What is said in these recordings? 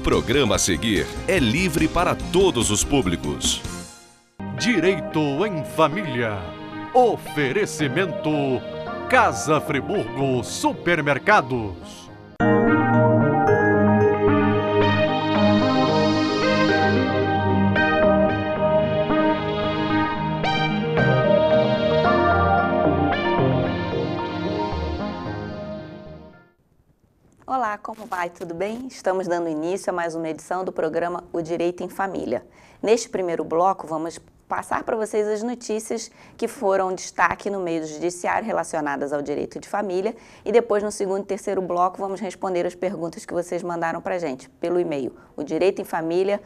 O programa a seguir é livre para todos os públicos. Direito em Família. Oferecimento Casa Friburgo Supermercados. como vai? Tudo bem? Estamos dando início a mais uma edição do programa O Direito em Família. Neste primeiro bloco, vamos passar para vocês as notícias que foram destaque no meio do judiciário relacionadas ao direito de família e depois no segundo e terceiro bloco vamos responder as perguntas que vocês mandaram para a gente pelo e-mail o direito em família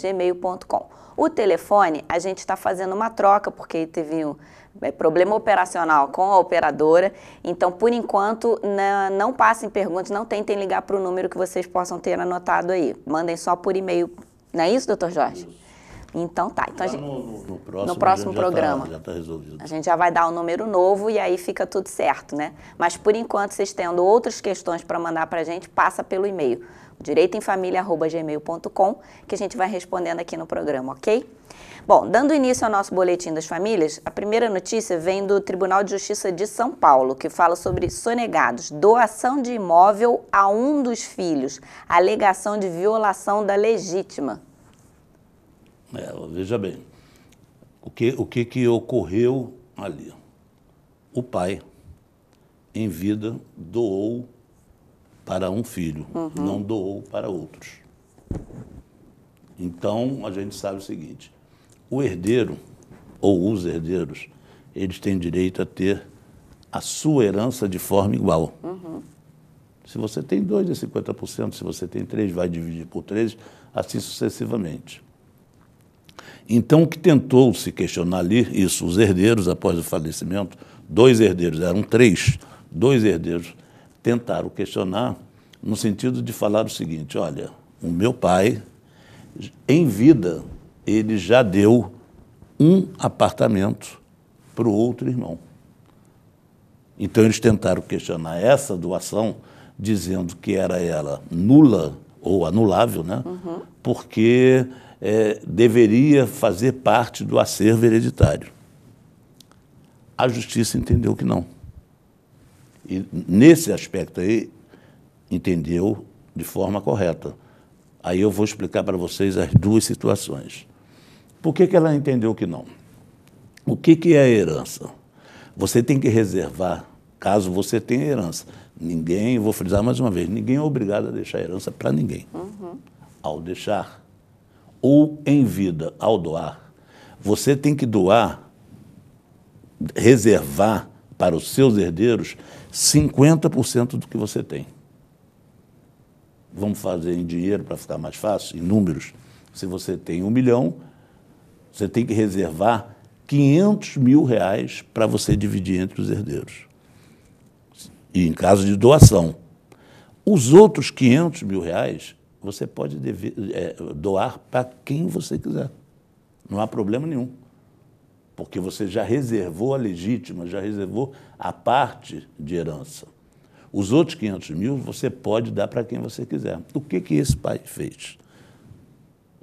gmail.com. O telefone a gente está fazendo uma troca porque teve um é problema operacional com a operadora. Então, por enquanto, na, não passem perguntas, não tentem ligar para o número que vocês possam ter anotado aí. Mandem só por e-mail. Não é isso, doutor Jorge? Isso. Então tá. Então, gente, no, no, no, próximo, no próximo já tá- programa. Tá, já tá resolvido. A gente já vai dar o um número novo e aí fica tudo certo, né? Mas por enquanto, vocês tendo outras questões para mandar para a gente, passa pelo e-mail direitoemfamilia.gmail.com que a gente vai respondendo aqui no programa, ok? Bom, dando início ao nosso boletim das famílias, a primeira notícia vem do Tribunal de Justiça de São Paulo, que fala sobre sonegados, doação de imóvel a um dos filhos, alegação de violação da legítima. É, veja bem, o que, o que, que ocorreu ali? O pai, em vida, doou para um filho, uhum. não doou para outros. Então, a gente sabe o seguinte: o herdeiro, ou os herdeiros, eles têm direito a ter a sua herança de forma igual. Uhum. Se você tem 2, é 50%. Se você tem 3, vai dividir por 3, assim sucessivamente. Então, o que tentou se questionar ali, isso, os herdeiros, após o falecimento, dois herdeiros, eram três, dois herdeiros, tentaram questionar no sentido de falar o seguinte: olha, o meu pai, em vida, ele já deu um apartamento para o outro irmão. Então eles tentaram questionar essa doação, dizendo que era ela nula ou anulável, né? Uhum. porque é, deveria fazer parte do acervo hereditário. A justiça entendeu que não. E nesse aspecto aí, entendeu de forma correta. Aí eu vou explicar para vocês as duas situações. Por que, que ela entendeu que não? O que, que é herança? Você tem que reservar, caso você tenha herança. Ninguém, vou frisar mais uma vez, ninguém é obrigado a deixar herança para ninguém. Uhum. Ao deixar, ou em vida, ao doar, você tem que doar, reservar para os seus herdeiros 50% do que você tem. Vamos fazer em dinheiro para ficar mais fácil, em números. Se você tem um milhão, você tem que reservar 500 mil reais para você dividir entre os herdeiros. E em caso de doação. Os outros 500 mil reais você pode dever, é, doar para quem você quiser. Não há problema nenhum. Porque você já reservou a legítima, já reservou a parte de herança. Os outros 500 mil você pode dar para quem você quiser. O que, que esse pai fez?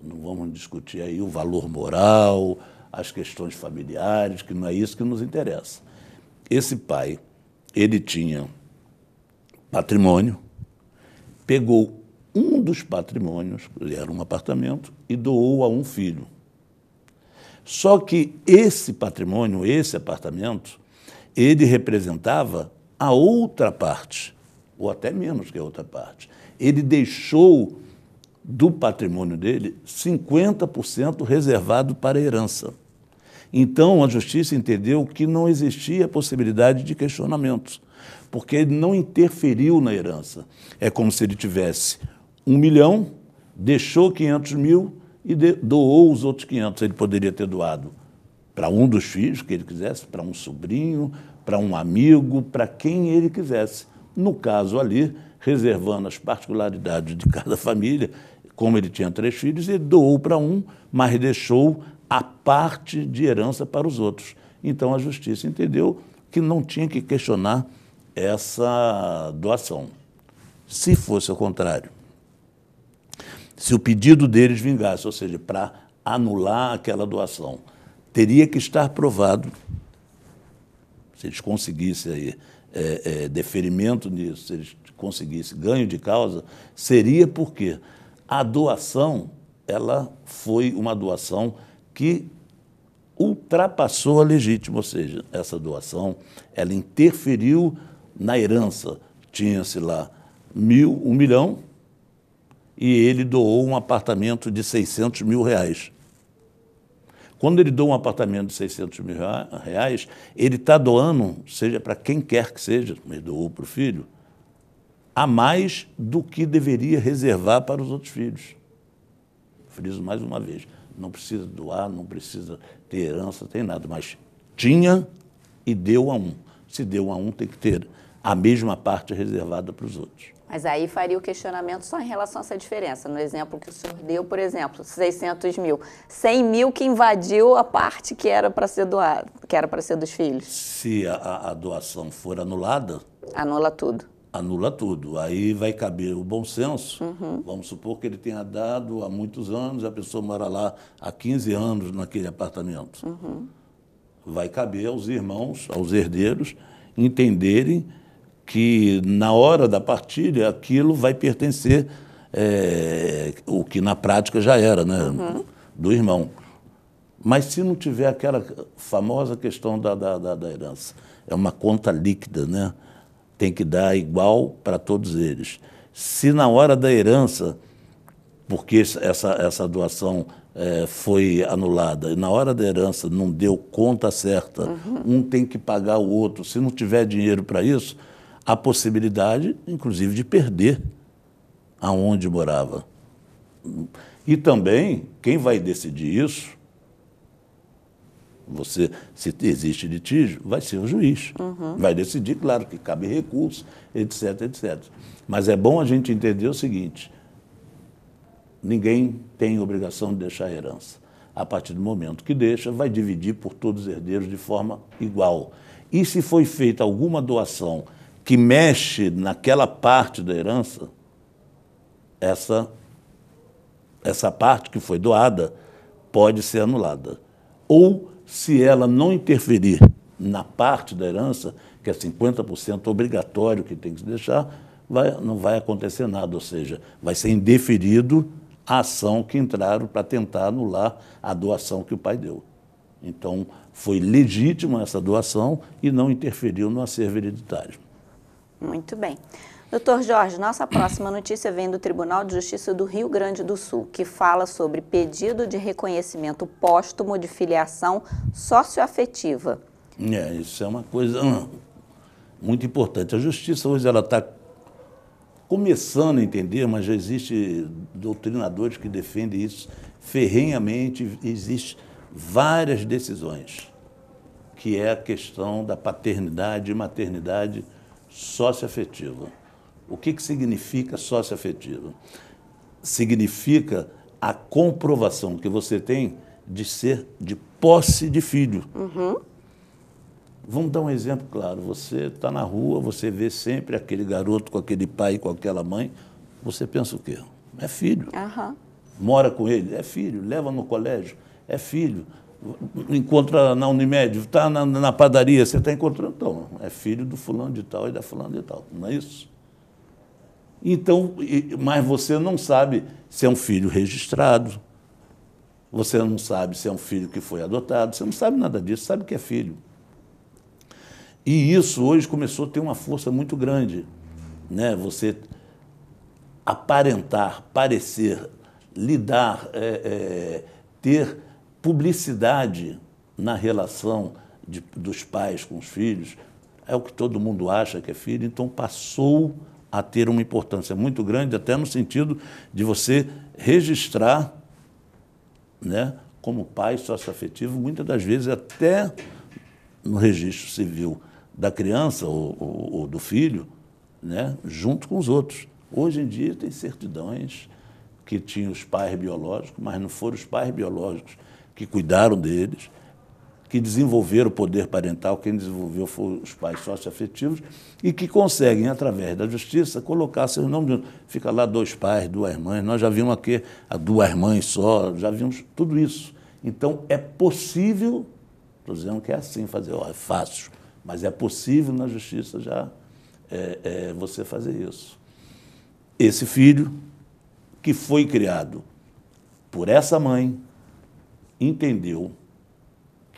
não vamos discutir aí o valor moral, as questões familiares, que não é isso que nos interessa. Esse pai, ele tinha patrimônio, pegou um dos patrimônios, era um apartamento, e doou a um filho. Só que esse patrimônio, esse apartamento, ele representava a outra parte, ou até menos que a outra parte. Ele deixou do patrimônio dele, 50% reservado para a herança. Então a justiça entendeu que não existia possibilidade de questionamentos, porque ele não interferiu na herança. É como se ele tivesse um milhão, deixou 500 mil e doou os outros 500. Ele poderia ter doado para um dos filhos que ele quisesse, para um sobrinho, para um amigo, para quem ele quisesse. No caso ali, reservando as particularidades de cada família como ele tinha três filhos, ele doou para um, mas deixou a parte de herança para os outros. Então a justiça entendeu que não tinha que questionar essa doação. Se fosse o contrário, se o pedido deles vingasse, ou seja, para anular aquela doação, teria que estar provado, se eles conseguissem aí, é, é, deferimento nisso, se eles conseguissem ganho de causa, seria porque a doação, ela foi uma doação que ultrapassou a legítima, ou seja, essa doação, ela interferiu na herança. Tinha-se lá mil, um milhão, e ele doou um apartamento de 600 mil reais. Quando ele doa um apartamento de 600 mil reais, ele está doando, seja para quem quer que seja, mas doou para o filho, a mais do que deveria reservar para os outros filhos. Friso mais uma vez, não precisa doar, não precisa ter herança, tem nada, mas tinha e deu a um. Se deu a um, tem que ter a mesma parte reservada para os outros. Mas aí faria o questionamento só em relação a essa diferença. No exemplo que o senhor deu, por exemplo, 600 mil. 100 mil que invadiu a parte que era para ser doada, que era para ser dos filhos. Se a, a doação for anulada... Anula tudo anula tudo. Aí vai caber o bom senso. Uhum. Vamos supor que ele tenha dado há muitos anos, a pessoa mora lá há 15 anos naquele apartamento. Uhum. Vai caber aos irmãos, aos herdeiros, entenderem que na hora da partilha aquilo vai pertencer é, o que na prática já era, né, uhum. do irmão. Mas se não tiver aquela famosa questão da, da, da, da herança, é uma conta líquida, né? tem que dar igual para todos eles. Se na hora da herança, porque essa, essa doação é, foi anulada, e na hora da herança não deu conta certa, uhum. um tem que pagar o outro. Se não tiver dinheiro para isso, há possibilidade, inclusive, de perder aonde morava. E também, quem vai decidir isso você, se existe litígio, vai ser o juiz. Uhum. Vai decidir, claro, que cabe recurso, etc, etc. Mas é bom a gente entender o seguinte: ninguém tem obrigação de deixar herança. A partir do momento que deixa, vai dividir por todos os herdeiros de forma igual. E se foi feita alguma doação que mexe naquela parte da herança, essa, essa parte que foi doada pode ser anulada. Ou se ela não interferir na parte da herança, que é 50% obrigatório que tem que se deixar, vai, não vai acontecer nada, ou seja, vai ser indeferido a ação que entraram para tentar anular a doação que o pai deu. Então, foi legítima essa doação e não interferiu no acervo hereditário. Muito bem. Doutor Jorge, nossa próxima notícia vem do Tribunal de Justiça do Rio Grande do Sul, que fala sobre pedido de reconhecimento póstumo de filiação socioafetiva. É, isso é uma coisa hum, muito importante. A justiça hoje ela está começando a entender, mas já existe doutrinadores que defendem isso ferrenhamente. Existem várias decisões, que é a questão da paternidade e maternidade socioafetiva. O que, que significa sócio afetivo? Significa a comprovação que você tem de ser de posse de filho. Uhum. Vamos dar um exemplo claro. Você está na rua, você vê sempre aquele garoto com aquele pai, com aquela mãe. Você pensa o quê? É filho. Uhum. Mora com ele, é filho. Leva no colégio, é filho. Encontra na Unimed, está na, na, padaria, você está encontrando. Então, é filho do fulano de tal e da fulano de tal. Não é isso? Então, mas você não sabe se é um filho registrado, você não sabe se é um filho que foi adotado, você não sabe nada disso, sabe que é filho. E isso hoje começou a ter uma força muito grande. Né? Você aparentar, parecer, lidar, é, é, ter publicidade na relação de, dos pais com os filhos, é o que todo mundo acha que é filho, então passou a ter uma importância muito grande, até no sentido de você registrar, né, como pai socioafetivo, muitas das vezes até no registro civil da criança ou, ou, ou do filho, né, junto com os outros. Hoje em dia tem certidões que tinham os pais biológicos, mas não foram os pais biológicos que cuidaram deles, que desenvolveram o poder parental, quem desenvolveu foram os pais sócio-afetivos, e que conseguem, através da justiça, colocar seus nomes. Fica lá dois pais, duas mães, nós já vimos aqui a duas mães só, já vimos tudo isso. Então, é possível, estou dizendo que é assim fazer, ó, é fácil, mas é possível na justiça já é, é, você fazer isso. Esse filho que foi criado por essa mãe entendeu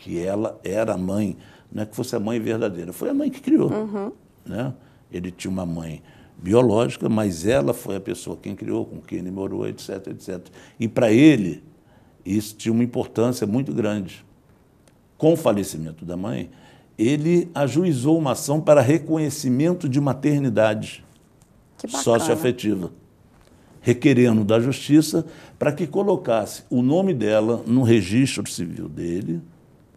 que ela era a mãe, não é que fosse a mãe verdadeira, foi a mãe que criou. Uhum. Né? Ele tinha uma mãe biológica, mas ela foi a pessoa quem criou, com quem ele morou, etc, etc. E para ele, isso tinha uma importância muito grande. Com o falecimento da mãe, ele ajuizou uma ação para reconhecimento de maternidade socioafetiva, requerendo da justiça para que colocasse o nome dela no registro civil dele,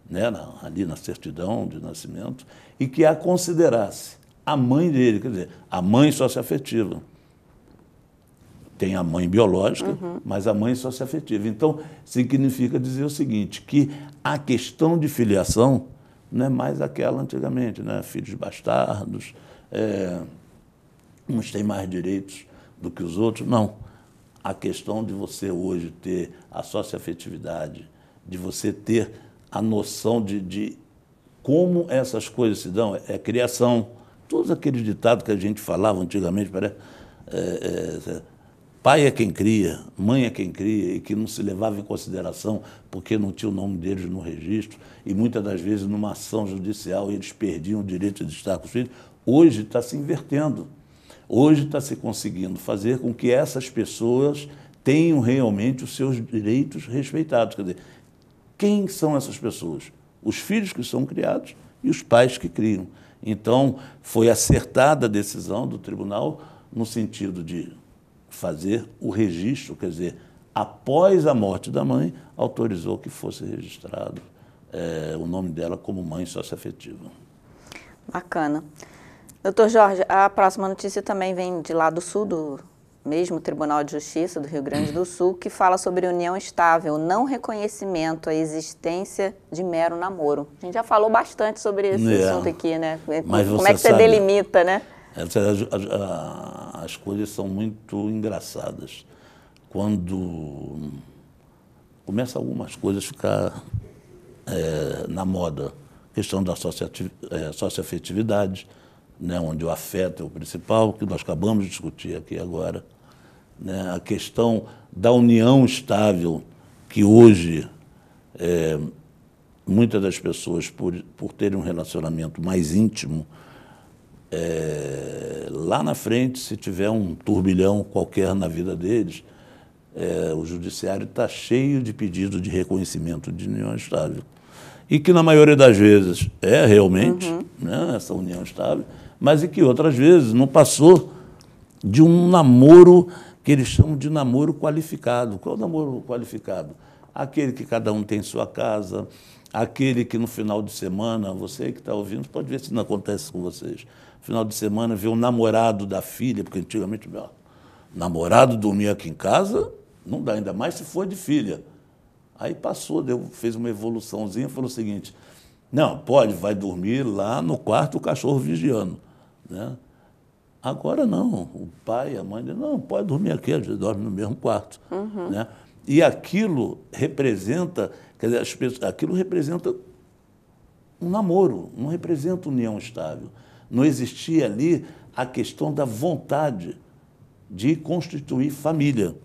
né, ali na certidão de nascimento, e que a considerasse a mãe dele, quer dizer, a mãe socioafetiva. Tem a mãe biológica, uhum. mas a mãe socioafetiva. Então, significa dizer o seguinte, que a questão de filiação não é mais aquela antigamente, né? filhos bastardos, é, uns têm mais direitos do que os outros. Não. A questão de você hoje ter a socioafetividade, de você ter a noção de, de como essas coisas se dão, é criação. Todos aqueles ditados que a gente falava antigamente, parece, é, é, é, pai é quem cria, mãe é quem cria, e que não se levava em consideração porque não tinha o nome deles no registro, e muitas das vezes numa ação judicial eles perdiam o direito de estar com os filhos. Hoje está se invertendo. Hoje está se conseguindo fazer com que essas pessoas tenham realmente os seus direitos respeitados. Quer dizer, quem são essas pessoas? Os filhos que são criados e os pais que criam. Então, foi acertada a decisão do tribunal no sentido de fazer o registro, quer dizer, após a morte da mãe, autorizou que fosse registrado é, o nome dela como mãe socioafetiva. Bacana. Doutor Jorge, a próxima notícia também vem de lá do sul do, mesmo Tribunal de Justiça do Rio Grande do Sul, que fala sobre união estável, não reconhecimento à existência de mero namoro. A gente já falou bastante sobre esse é. assunto aqui, né? É, Mas Como é que sabe, você delimita, né? É, as, as, as coisas são muito engraçadas. Quando começa algumas coisas a ficar é, na moda, questão da é, socioafetividade, né, onde o afeto é o principal, que nós acabamos de discutir aqui agora, né, a questão da união estável, que hoje é, muitas das pessoas, por, por terem um relacionamento mais íntimo, é, lá na frente, se tiver um turbilhão qualquer na vida deles, é, o judiciário está cheio de pedidos de reconhecimento de união estável. E que, na maioria das vezes, é realmente uhum. né, essa união estável, mas e que outras vezes não passou de um namoro que eles chamam de namoro qualificado. Qual é o namoro qualificado? Aquele que cada um tem em sua casa, aquele que no final de semana, você que está ouvindo, pode ver se não acontece com vocês. Final de semana vê o um namorado da filha, porque antigamente, ó, namorado dormia aqui em casa, não dá ainda mais se for de filha. Aí passou, deu, fez uma evoluçãozinha e falou o seguinte: não, pode, vai dormir lá no quarto o cachorro vigiando. Né? Agora não, o pai, a mãe, não, pode dormir aqui, a gente dorme no mesmo quarto. Uhum. Né? E aquilo representa, quer dizer, as pessoas, aquilo representa um namoro, não representa união estável. Não existia ali a questão da vontade de constituir família.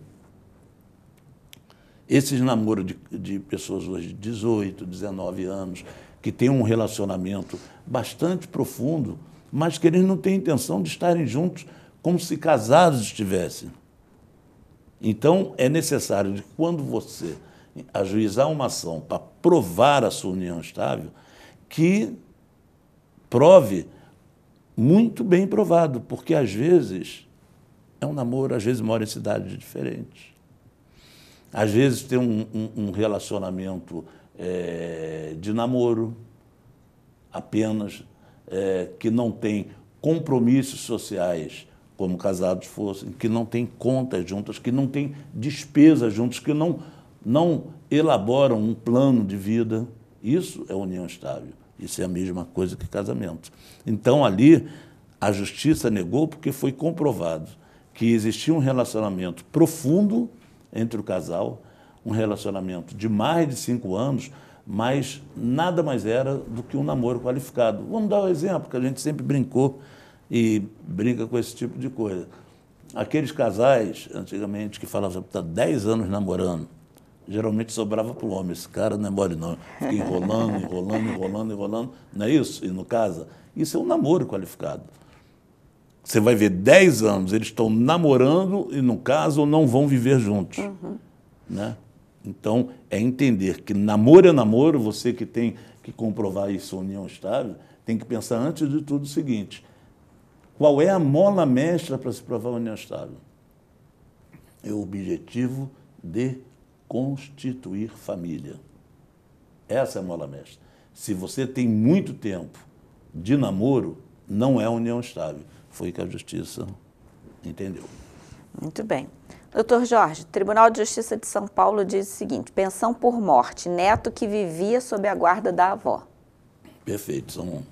Esses namoros de, de pessoas hoje de 18, 19 anos, que têm um relacionamento bastante profundo, mas que eles não têm intenção de estarem juntos como se casados estivessem. Então, é necessário que quando você ajuizar uma ação para provar a sua união estável, que prove muito bem provado, porque às vezes é um namoro, às vezes mora em cidades diferentes. Às vezes tem um, um, um relacionamento é, de namoro apenas, é, que não tem compromissos sociais como casados fossem, que não tem contas juntas, que não tem despesas juntas, que não, não elaboram um plano de vida. Isso é união estável. Isso é a mesma coisa que casamento. Então, ali, a justiça negou porque foi comprovado que existia um relacionamento profundo entre o casal, um relacionamento de mais de cinco anos, mas nada mais era do que um namoro qualificado. Vamos dar um exemplo, que a gente sempre brincou e brinca com esse tipo de coisa. Aqueles casais, antigamente, que falavam, está 10 anos namorando, geralmente sobrava para o homem. Esse cara não é mole, não. Fica enrolando, enrolando, enrolando, enrolando. Não é isso? E no caso, isso é um namoro qualificado. Você vai ver 10 anos, eles estão namorando e, no caso, não vão viver juntos. Uhum. Né? Então, é entender que namoro é namoro, você que tem que comprovar isso, união estável, tem que pensar antes de tudo o seguinte: qual é a mola mestra para se provar união estável? É o objetivo de constituir família. Essa é a mola mestra. Se você tem muito tempo de namoro, não é união estável. Foi que a justiça entendeu. Muito bem. Doutor Jorge, Tribunal de Justiça de São Paulo diz o seguinte: pensão por morte, neto que vivia sob a guarda da avó. Perfeito, são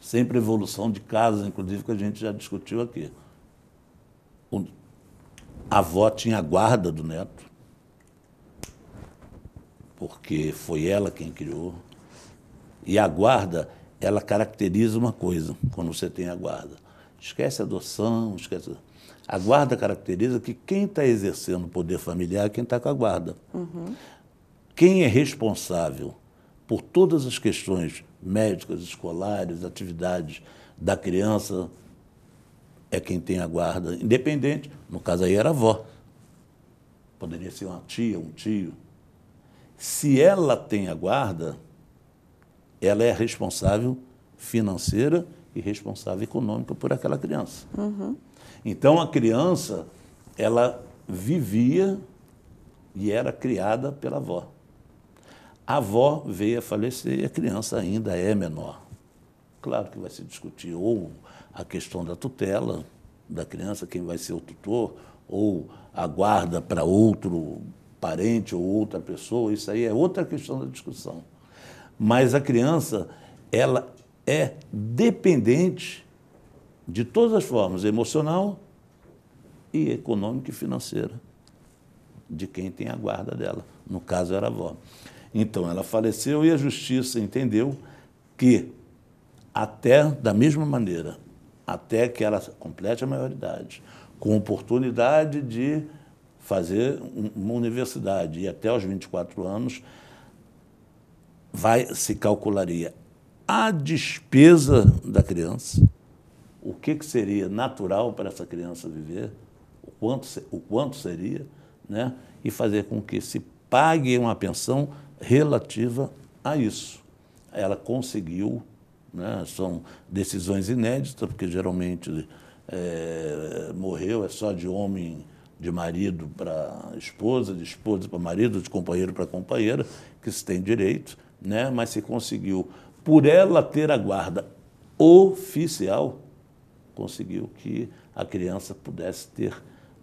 sempre evolução de casos, inclusive, que a gente já discutiu aqui. O, a avó tinha a guarda do neto, porque foi ela quem criou. E a guarda, ela caracteriza uma coisa quando você tem a guarda. Esquece a adoção, esquece. A guarda caracteriza que quem está exercendo o poder familiar é quem está com a guarda. Uhum. Quem é responsável por todas as questões médicas, escolares, atividades da criança é quem tem a guarda independente. No caso aí era a avó. Poderia ser uma tia, um tio. Se ela tem a guarda, ela é responsável financeira e responsável econômica por aquela criança. Uhum. Então a criança, ela vivia e era criada pela avó. A avó veio a falecer e a criança ainda é menor. Claro que vai se discutir ou a questão da tutela da criança, quem vai ser o tutor, ou a guarda para outro parente ou outra pessoa, isso aí é outra questão da discussão. Mas a criança, ela é dependente de todas as formas, emocional e econômica e financeira, de quem tem a guarda dela. No caso, era a avó. Então, ela faleceu e a justiça entendeu que, até da mesma maneira, até que ela complete a maioridade, com oportunidade de fazer uma universidade e até os 24 anos, vai se calcularia a despesa da criança o que, que seria natural para essa criança viver, o quanto, o quanto seria, né? e fazer com que se pague uma pensão relativa a isso. Ela conseguiu, né? são decisões inéditas, porque geralmente é, morreu, é só de homem, de marido para esposa, de esposa para marido, de companheiro para companheira, que se tem direito, né? mas se conseguiu, por ela ter a guarda oficial, conseguiu que a criança pudesse ter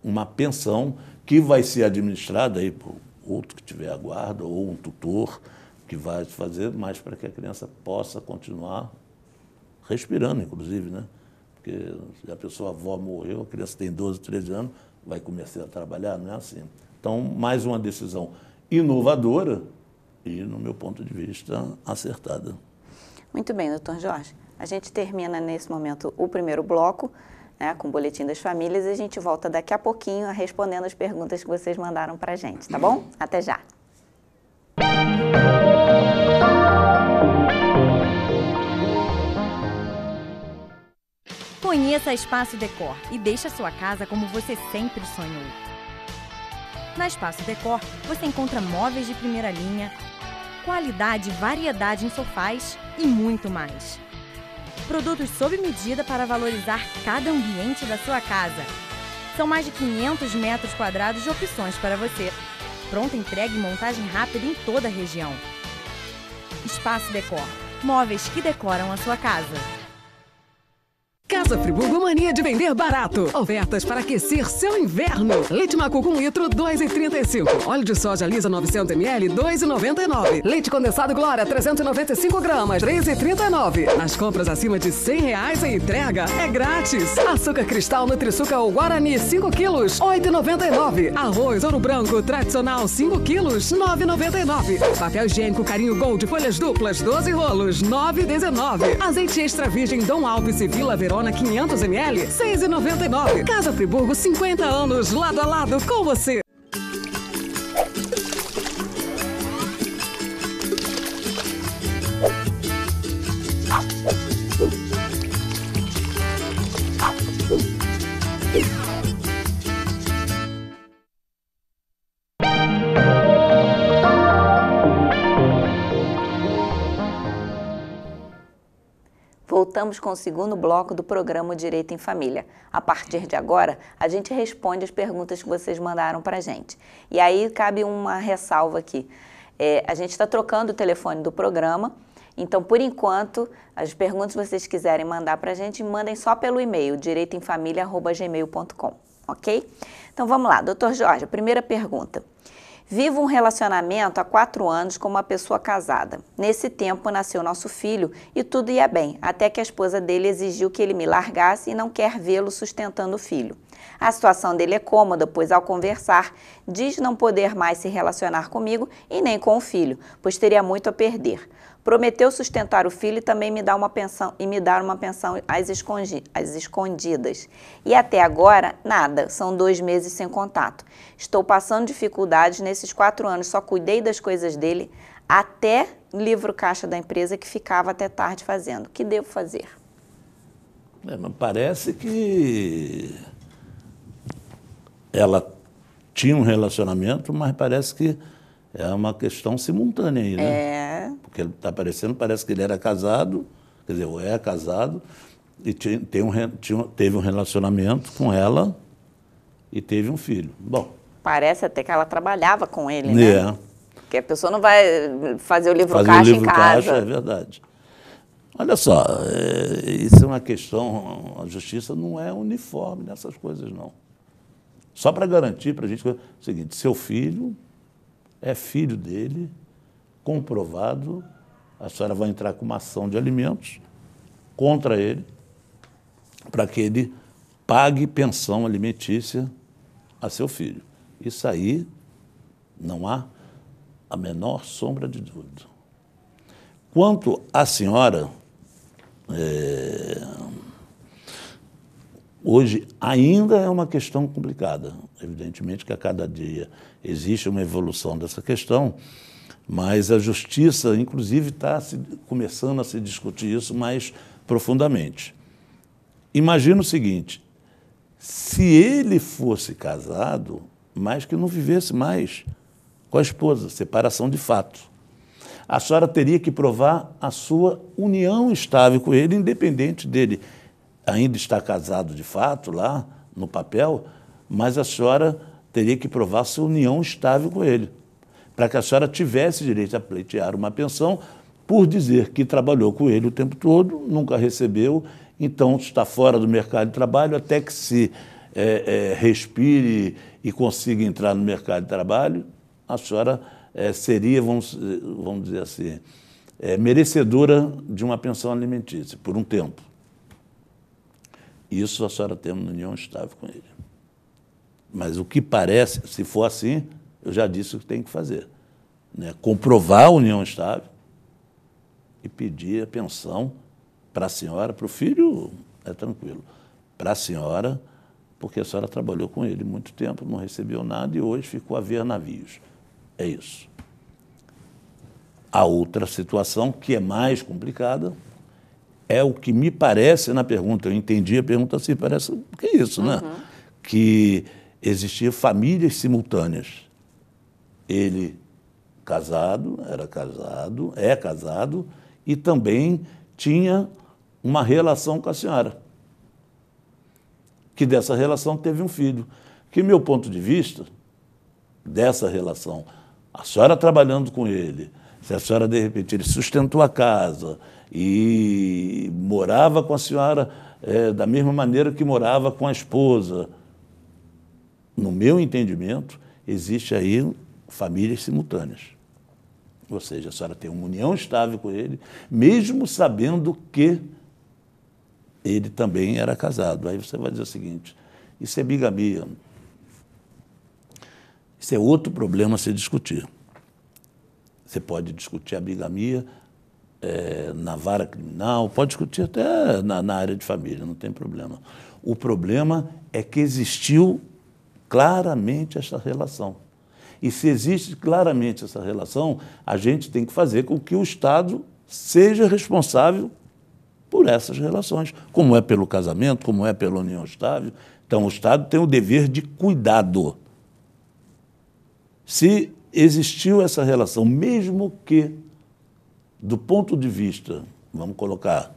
uma pensão que vai ser administrada aí por outro que tiver a guarda ou um tutor que vai fazer, mas para que a criança possa continuar respirando, inclusive, né? Porque se a pessoa a avó morreu, a criança tem 12, 13 anos, vai começar a trabalhar, não é assim. Então, mais uma decisão inovadora e, no meu ponto de vista, acertada. Muito bem, doutor Jorge. A gente termina nesse momento o primeiro bloco, né, com o boletim das famílias, e a gente volta daqui a pouquinho respondendo as perguntas que vocês mandaram para a gente, tá bom? Até já! Conheça a Espaço Decor e deixe a sua casa como você sempre sonhou. Na Espaço Decor, você encontra móveis de primeira linha, qualidade e variedade em sofás e muito mais. Produtos sob medida para valorizar cada ambiente da sua casa. São mais de 500 metros quadrados de opções para você. Pronta entrega e montagem rápida em toda a região. Espaço Decor. Móveis que decoram a sua casa. Casa Friburgo Mania de Vender Barato. Ofertas para aquecer seu inverno. Leite macu com litro, 2,35. Óleo de soja lisa 900ml, 2,99. Leite condensado Glória, 395 gramas, 3,39. Nas compras acima de 100 reais a entrega é grátis. Açúcar Cristal Nutrisuca ou Guarani, 5 quilos, 8,99. Arroz Ouro Branco Tradicional, 5 quilos, 9,99. Papel higiênico Carinho Gold, folhas duplas, 12 rolos, 9,19. Azeite extra virgem Dom Alves e Vila Verona. Corona 500ml, 6,99. Casa Friburgo, 50 anos, lado a lado com você. Voltamos com o segundo bloco do programa Direito em Família. A partir de agora, a gente responde as perguntas que vocês mandaram para a gente. E aí cabe uma ressalva aqui. É, a gente está trocando o telefone do programa, então, por enquanto, as perguntas que vocês quiserem mandar para a gente, mandem só pelo e-mail, direitoemfamilia.gmail.com, ok? Então, vamos lá. Doutor Jorge, primeira pergunta. Vivo um relacionamento há quatro anos com uma pessoa casada. Nesse tempo nasceu nosso filho e tudo ia bem, até que a esposa dele exigiu que ele me largasse e não quer vê-lo sustentando o filho. A situação dele é cômoda, pois ao conversar, diz não poder mais se relacionar comigo e nem com o filho, pois teria muito a perder. Prometeu sustentar o filho e também me dar uma pensão e me dar uma pensão às, escondi, às escondidas. E até agora, nada. São dois meses sem contato. Estou passando dificuldades nesses quatro anos. Só cuidei das coisas dele até livro caixa da empresa que ficava até tarde fazendo. O que devo fazer? É, mas parece que ela tinha um relacionamento, mas parece que é uma questão simultânea aí, né? É. Porque ele está aparecendo, parece que ele era casado, quer dizer, ou é casado, e tinha, tem um, tinha, teve um relacionamento com ela e teve um filho. Bom. Parece até que ela trabalhava com ele, né? É. Porque a pessoa não vai fazer o livro fazer caixa o livro em casa. Caixa, é verdade. Olha só, é, isso é uma questão. A justiça não é uniforme nessas coisas, não. Só para garantir para a gente. É seguinte, seu filho é filho dele, comprovado. A senhora vai entrar com uma ação de alimentos contra ele, para que ele pague pensão alimentícia a seu filho. Isso aí não há a menor sombra de dúvida. Quanto à senhora, é, Hoje ainda é uma questão complicada. Evidentemente que a cada dia existe uma evolução dessa questão, mas a justiça, inclusive, está começando a se discutir isso mais profundamente. Imagina o seguinte: se ele fosse casado, mas que não vivesse mais com a esposa, separação de fato, a senhora teria que provar a sua união estável com ele, independente dele ainda está casado de fato lá, no papel, mas a senhora teria que provar sua união estável com ele, para que a senhora tivesse direito a pleitear uma pensão por dizer que trabalhou com ele o tempo todo, nunca recebeu, então está fora do mercado de trabalho até que se é, é, respire e consiga entrar no mercado de trabalho, a senhora é, seria, vamos, vamos dizer assim, é, merecedora de uma pensão alimentícia por um tempo isso a senhora tem uma união estável com ele. Mas o que parece, se for assim, eu já disse o que tem que fazer. Né? Comprovar a união estável e pedir a pensão para a senhora, para o filho é tranquilo, para a senhora, porque a senhora trabalhou com ele muito tempo, não recebeu nada e hoje ficou a ver navios. É isso. A outra situação, que é mais complicada, é o que me parece na pergunta. Eu entendi a pergunta assim, parece que é isso, né? uhum. né? Que existia famílias simultâneas. Ele casado, era casado, é casado e também tinha uma relação com a senhora. Que dessa relação teve um filho. Que meu ponto de vista dessa relação, a senhora trabalhando com ele, se a senhora, de repente, ele sustentou a casa e morava com a senhora é, da mesma maneira que morava com a esposa, no meu entendimento, existe aí famílias simultâneas. Ou seja, a senhora tem uma união estável com ele, mesmo sabendo que ele também era casado. Aí você vai dizer o seguinte: isso é bigamia. Isso é outro problema a se discutir. Você pode discutir a bigamia é, na vara criminal, pode discutir até na, na área de família, não tem problema. O problema é que existiu claramente essa relação. E se existe claramente essa relação, a gente tem que fazer com que o Estado seja responsável por essas relações, como é pelo casamento, como é pela união estável. Então, o Estado tem o dever de cuidado. Se existiu essa relação, mesmo que, do ponto de vista, vamos colocar,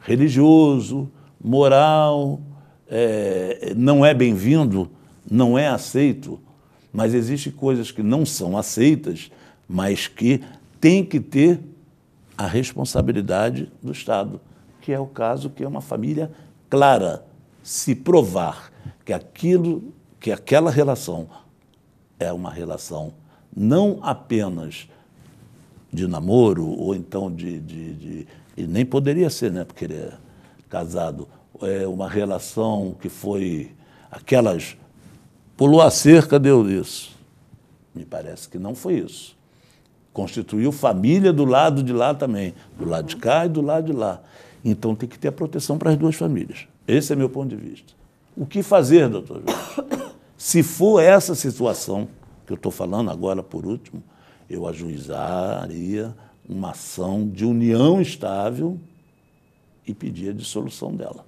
religioso, moral, é, não é bem-vindo, não é aceito, mas existem coisas que não são aceitas, mas que tem que ter a responsabilidade do Estado, que é o caso que é uma família clara, se provar que aquilo, que aquela relação é uma relação não apenas de namoro ou então de, de, de e nem poderia ser, né, porque ele é casado, é uma relação que foi aquelas pulou a cerca deu isso. Me parece que não foi isso. Constituiu família do lado de lá também, do lado de cá e do lado de lá. Então tem que ter a proteção para as duas famílias. Esse é meu ponto de vista. O que fazer, doutor? Se for essa situação, que eu estou falando agora por último, eu ajuizaria uma ação de união estável e pedia a dissolução dela.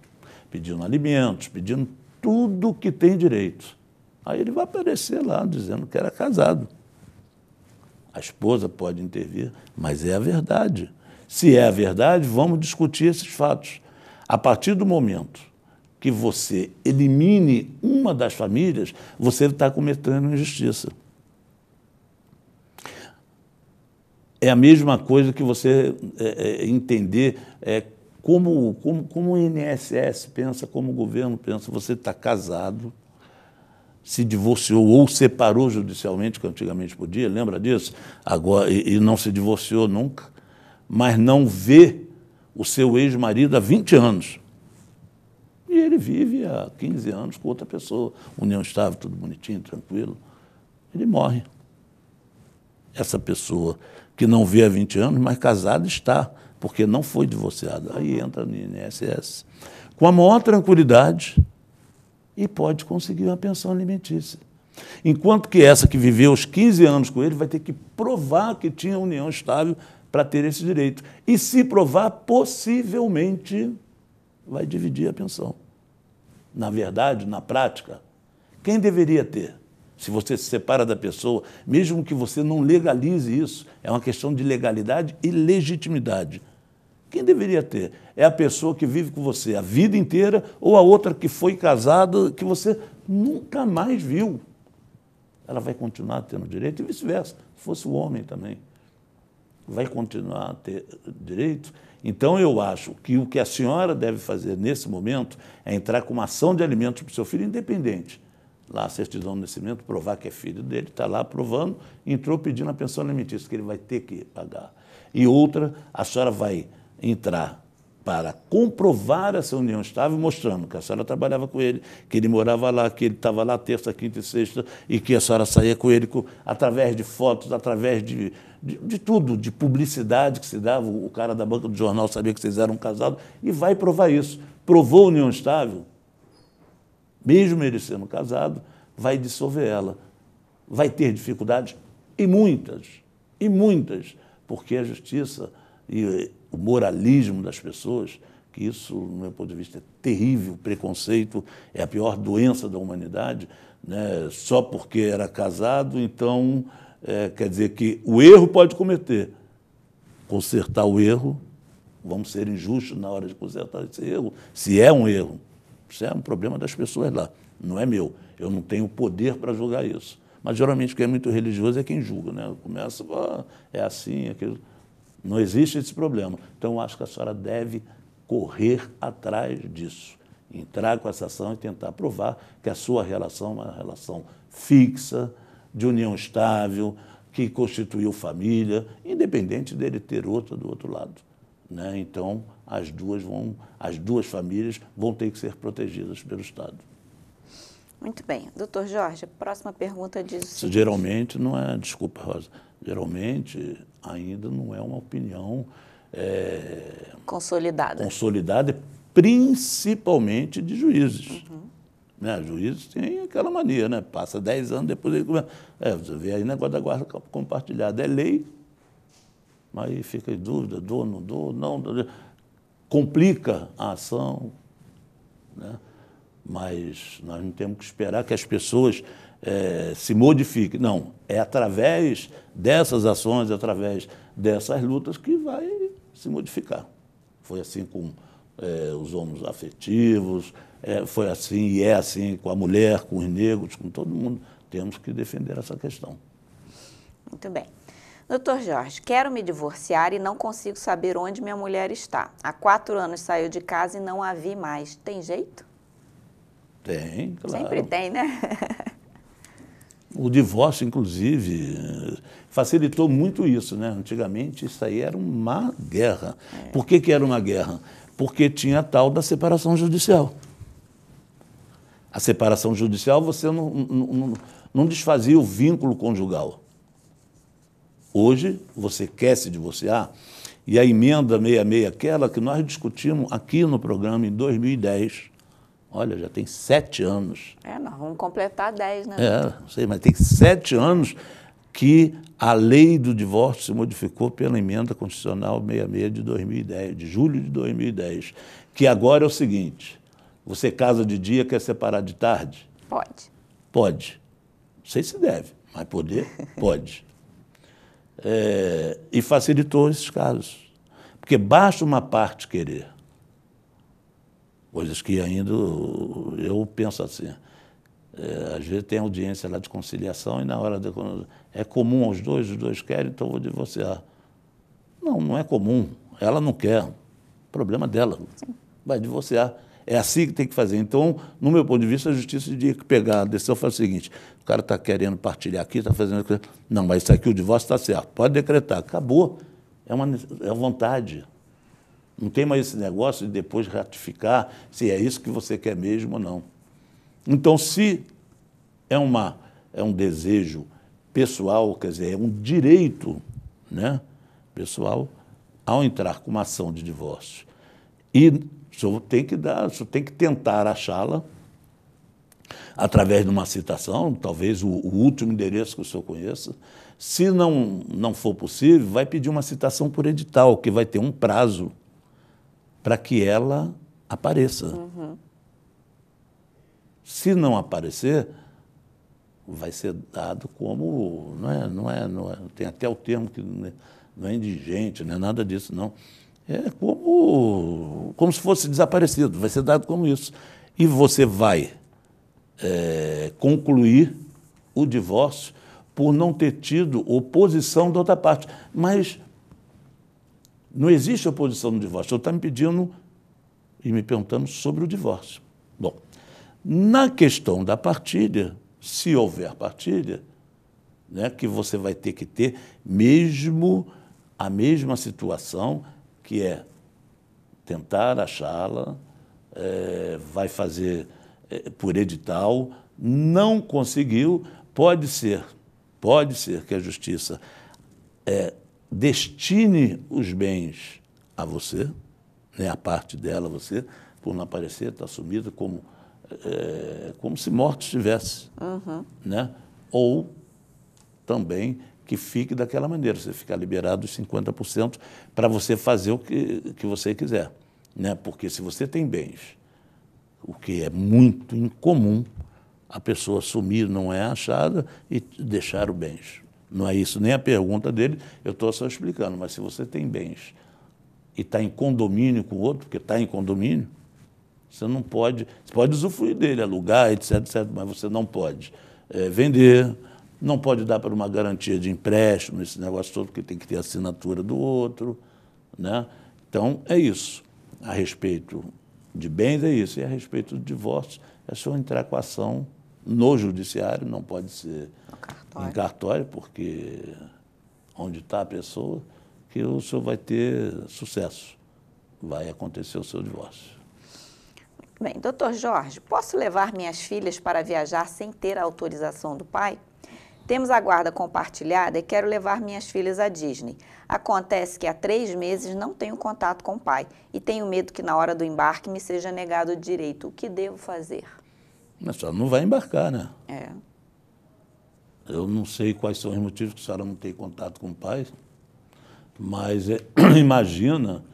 Pedindo alimentos, pedindo tudo que tem direito. Aí ele vai aparecer lá dizendo que era casado. A esposa pode intervir, mas é a verdade. Se é a verdade, vamos discutir esses fatos. A partir do momento que você elimine uma das famílias, você está cometendo injustiça. é a mesma coisa que você é, é entender é, como, como, como o INSS pensa, como o governo pensa. Você está casado, se divorciou ou separou judicialmente, que antigamente podia, lembra disso? Agora, e, e não se divorciou nunca, mas não vê o seu ex-marido há 20 anos. E ele vive há 15 anos com outra pessoa, união estável, tudo bonitinho, tranquilo. Ele morre. Essa pessoa que não vê há 20 anos, mas casada está, porque não foi divorciada. Aí entra no INSS com a maior tranquilidade e pode conseguir uma pensão alimentícia. Enquanto que essa que viveu os 15 anos com ele vai ter que provar que tinha união estável para ter esse direito. E se provar, possivelmente vai dividir a pensão. Na verdade, na prática, quem deveria ter? se você se separa da pessoa, mesmo que você não legalize isso, é uma questão de legalidade e legitimidade. Quem deveria ter? É a pessoa que vive com você a vida inteira ou a outra que foi casada, que você nunca mais viu. Ela vai continuar tendo direito e vice-versa, se fosse o homem também. Vai continuar a ter direito então, eu acho que o que a senhora deve fazer nesse momento é entrar com uma ação de alimentos para o seu filho independente lá a certidão de nascimento, provar que é filho dele, está lá provando, entrou pedindo a pensão alimentícia, que ele vai ter que pagar. E outra, a senhora vai entrar para comprovar essa união estável, mostrando que a senhora trabalhava com ele, que ele morava lá, que ele estava lá terça, quinta e sexta, e que a senhora saía com ele com, através de fotos, através de, de, de, tudo, de publicidade que se dava, o cara da banca do jornal sabia que vocês eram casados, e vai provar isso. Provou união estável, mesmo ele sendo casado, vai dissolver ela. Vai ter dificuldades e muitas, e muitas, porque a justiça e o moralismo das pessoas, que isso, no meu ponto de vista, é terrível, preconceito é a pior doença da humanidade, né? só porque era casado, então é, quer dizer que o erro pode cometer. Consertar o erro, vamos ser injustos na hora de consertar esse erro, se é um erro. Isso é um problema das pessoas lá, não é meu. Eu não tenho poder para julgar isso. Mas geralmente quem é muito religioso é quem julga, né? Começa, ah, é assim, aquilo. Não existe esse problema. Então eu acho que a senhora deve correr atrás disso. Entrar com essa ação e tentar provar que a sua relação é uma relação fixa, de união estável, que constituiu família, independente dele ter outra do outro lado. Né? Então, as duas vão, as duas famílias vão ter que ser protegidas pelo Estado. Muito bem. Doutor Jorge, a próxima pergunta diz... Isso geralmente não é, desculpa, Rosa, geralmente ainda não é uma opinião... É, consolidada. Consolidada, principalmente de juízes. Uhum. Né? Juízes têm aquela mania, né? Passa 10 anos, depois ele começa... É, você vê aí negócio da guarda compartilhada. É lei, mas aí fica em dúvida, dou, não dou, não... Dou, complica a ação, né? mas nós não temos que esperar que as pessoas é, se modifiquem. Não, é através dessas ações, através dessas lutas que vai se modificar. Foi assim com é, os homens afetivos, é, foi assim e é assim com a mulher, com os negros, com todo mundo. Temos que defender essa questão. Muito bem. Doutor Jorge, quero me divorciar e não consigo saber onde minha mulher está. Há quatro anos saiu de casa e não a vi mais. Tem jeito? Tem, claro. Sempre tem, né? o divórcio, inclusive, facilitou muito isso, né? Antigamente isso aí era uma guerra. É. Por que, que era uma guerra? Porque tinha a tal da separação judicial. A separação judicial você não, não, não, não desfazia o vínculo conjugal. Hoje, você quer se divorciar? E a emenda 66, aquela que nós discutimos aqui no programa em 2010, olha, já tem sete anos. É, nós vamos completar dez, né? É, não sei, mas tem sete anos que a lei do divórcio se modificou pela emenda constitucional 66 de 2010, de julho de 2010, que agora é o seguinte, você casa de dia, quer separar de tarde? Pode. Pode. Não sei se deve, mas poder, pode é, e facilitou esses casos. Porque basta uma parte querer. Coisas que ainda eu penso assim. É, às vezes tem audiência lá de conciliação e na hora É comum aos dois, os dois querem, então vou divorciar. Não, não é comum. Ela não quer. Problema é dela. Vai divorciar. É assim que tem que fazer. Então, no meu ponto de vista, a justiça tinha que pegar a decisão e falar o seguinte: o cara está querendo partilhar aqui, está fazendo. Não, mas isso aqui, o divórcio está certo. Pode decretar. Acabou. É uma é vontade. Não tem mais esse negócio de depois ratificar se é isso que você quer mesmo ou não. Então, se é, uma, é um desejo pessoal, quer dizer, é um direito né, pessoal, ao entrar com uma ação de divórcio e o senhor tem que dar, só tem que tentar achá-la através de uma citação, talvez o, o, último endereço que o senhor conheça. Se não, não for possível, vai pedir uma citação por edital, que vai ter um prazo para que ela apareça. Uhum. Se não aparecer, vai ser dado como. Não é, não é, não é tem até o termo que não é, não é indigente, não é nada disso, não é como, como se fosse desaparecido, vai ser dado como isso. E você vai é, concluir o divórcio por não ter tido oposição da outra parte. Mas não existe oposição no divórcio. Você está me pedindo e me perguntando sobre o divórcio. Bom, na questão da partilha, se houver partilha, né, que você vai ter que ter mesmo a mesma situação que é tentar achá-la, é, vai fazer é, por edital, não conseguiu, pode ser, pode ser que a justiça é, destine os bens a você, né, a parte dela a você, por não aparecer, está sumida como, é, como se morto estivesse. Uhum. Né? Ou também que fique daquela maneira. Você ficar liberado os 50% para você fazer o que, que você quiser. Né? Porque se você tem bens, o que é muito incomum, a pessoa sumir não é achada e deixar o bens. Não é isso nem a pergunta dele, eu estou só explicando. Mas se você tem bens e está em condomínio com outro, porque está em condomínio, você não pode. Você pode usufruir dele, alugar, etc, etc, mas você não pode é, vender não pode dar para uma garantia de empréstimo, esse negócio todo, porque tem que ter assinatura do outro. Né? Então, é isso. A respeito de bens, é isso. E a respeito do divórcio, é só entrar com a ação no judiciário, não pode ser cartório. em cartório, porque onde está a pessoa, que o senhor vai ter sucesso. Vai acontecer o seu divórcio. bem, doutor Jorge, posso levar minhas filhas para viajar sem ter a autorização do pai? Temos a guarda compartilhada e quero levar minhas filhas à Disney. Acontece que há três meses não tenho contato com o pai e tenho medo que na hora do embarque me seja negado o direito. O que devo fazer? Mas ela não vai embarcar, né? É. Eu não sei quais são os motivos que a senhora não tem contato com o pai, mas é, imagina,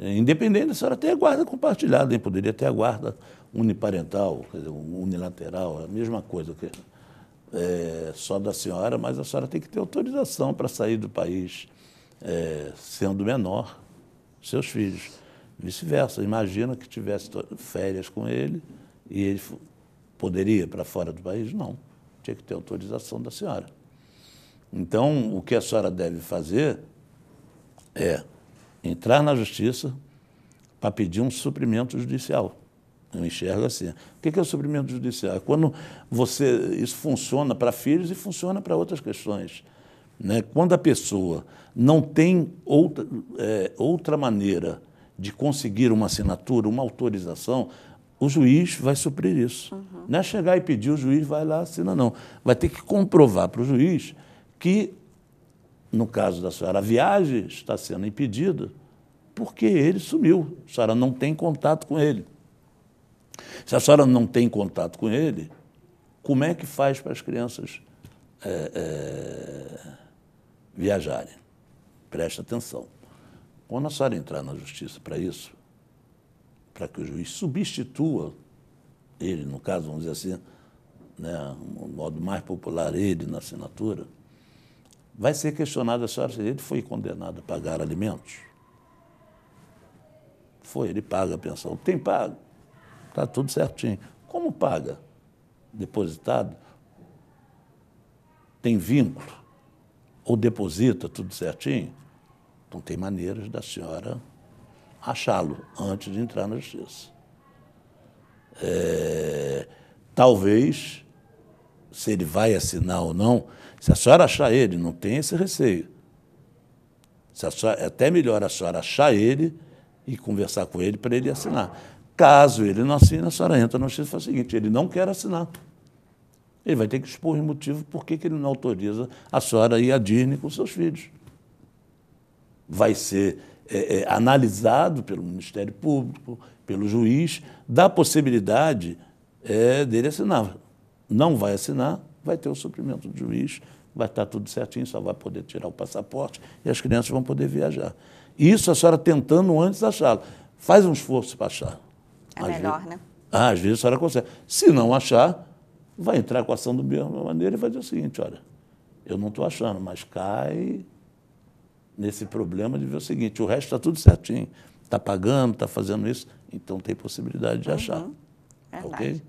é, independente, a senhora tem a guarda compartilhada, hein? poderia ter a guarda uniparental, dizer, unilateral, é a mesma coisa. Que, é, só da senhora, mas a senhora tem que ter autorização para sair do país é, sendo menor, seus filhos. Vice-versa, imagina que tivesse férias com ele e ele poderia ir para fora do país? Não, tinha que ter autorização da senhora. Então, o que a senhora deve fazer é entrar na justiça para pedir um suprimento judicial eu enxergo assim. O que é o sofrimento judiciário? Quando você. Isso funciona para filhos e funciona para outras questões. Né? Quando a pessoa não tem outra, é, outra maneira de conseguir uma assinatura, uma autorização, o juiz vai suprir isso. Uhum. Não é chegar e pedir, o juiz vai lá, assina, não. Vai ter que comprovar para o juiz que, no caso da senhora, a viagem está sendo impedida porque ele sumiu. A senhora não tem contato com ele. Se a senhora não tem contato com ele, como é que faz para as crianças é, é, viajarem? Preste atenção. Quando a senhora entrar na justiça para isso, para que o juiz substitua ele, no caso, vamos dizer assim, né, um modo mais popular, ele na assinatura, vai ser questionado a senhora se ele foi condenado a pagar alimentos. Foi, ele paga a pensão. Tem pago. Está tudo certinho. Como paga? Depositado? Tem vínculo? Ou deposita tudo certinho? Então tem maneiras da senhora achá-lo antes de entrar na justiça. É, talvez, se ele vai assinar ou não, se a senhora achar ele, não tem esse receio. Se a senhora, é até melhor a senhora achar ele e conversar com ele para ele assinar. Caso ele não assine, a senhora entra no justiça e faz o seguinte: ele não quer assinar. Ele vai ter que expor o motivo por que ele não autoriza a senhora ir à Disney com seus filhos. Vai ser é, é, analisado pelo Ministério Público, pelo juiz, da possibilidade é, dele assinar. Não vai assinar, vai ter o suprimento do juiz, vai estar tudo certinho, só vai poder tirar o passaporte e as crianças vão poder viajar. Isso a senhora tentando antes achá-lo. Faz um esforço para achar. É às melhor, vezes, né? Ah, às vezes a senhora consegue. Se não achar, vai entrar com a ação da mesma maneira e vai dizer o seguinte, olha, eu não estou achando, mas cai nesse problema de ver o seguinte, o resto está tudo certinho. Está pagando, está fazendo isso, então tem possibilidade de uhum. achar. Verdade.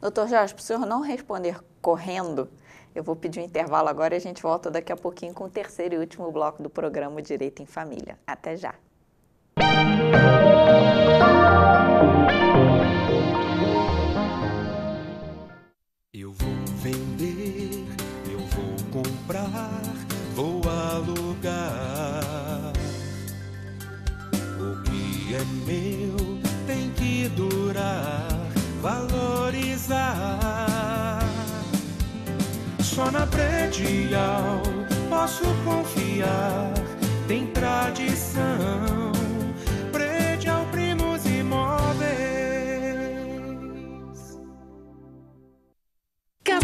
Doutor Jorge, para o senhor não responder correndo, eu vou pedir um intervalo agora e a gente volta daqui a pouquinho com o terceiro e último bloco do programa Direito em Família. Até já. só na predial posso confiar, tem tradição.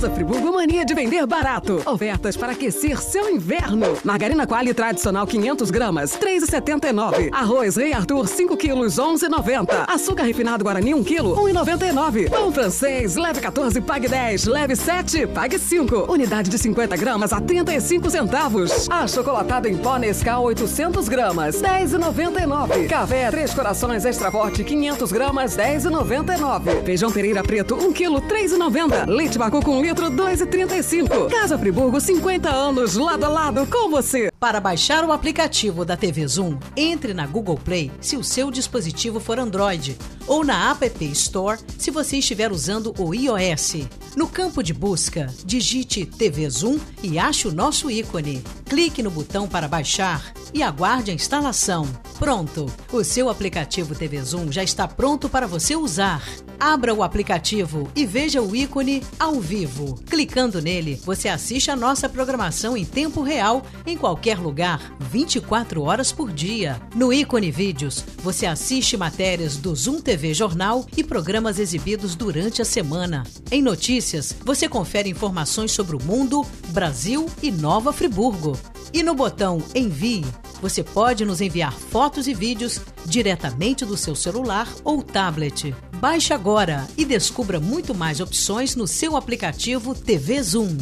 Casa Friburgo mania de vender barato. Ofertas para aquecer seu inverno. Margarina Quali tradicional 500 gramas, 3,79. Arroz Rei Arthur 5 quilos, 11,90. Açúcar refinado Guarani 1 quilo, 1,99. Pão francês, leve 14, pague 10. Leve 7, pague 5. Unidade de 50 gramas a 35 centavos. chocolatada em pó Nescau 800 gramas, 10,99. Café Três Corações Extra Forte 500 gramas, 10,99. Feijão Pereira Preto 1 quilo, 3,90. Leite bacu com litro 2,35. Casa Friburgo, 50 anos, lado a lado com você. Para baixar o aplicativo da TV Zoom, entre na Google Play se o seu dispositivo for Android ou na App Store se você estiver usando o iOS. No campo de busca, digite TV Zoom e ache o nosso ícone. Clique no botão para baixar e aguarde a instalação. Pronto! O seu aplicativo TV Zoom já está pronto para você usar. Abra o aplicativo e veja o ícone ao vivo. Clicando nele, você assiste a nossa programação em tempo real, em qualquer lugar, 24 horas por dia. No ícone Vídeos, você assiste matérias do Zoom TV Jornal e programas exibidos durante a semana. Em Notícias, você confere informações sobre o mundo, Brasil e Nova Friburgo. E no botão Envie, você pode nos enviar fotos e vídeos diretamente do seu celular ou tablet. Baixe agora e descubra muito mais opções no seu aplicativo TV Zoom.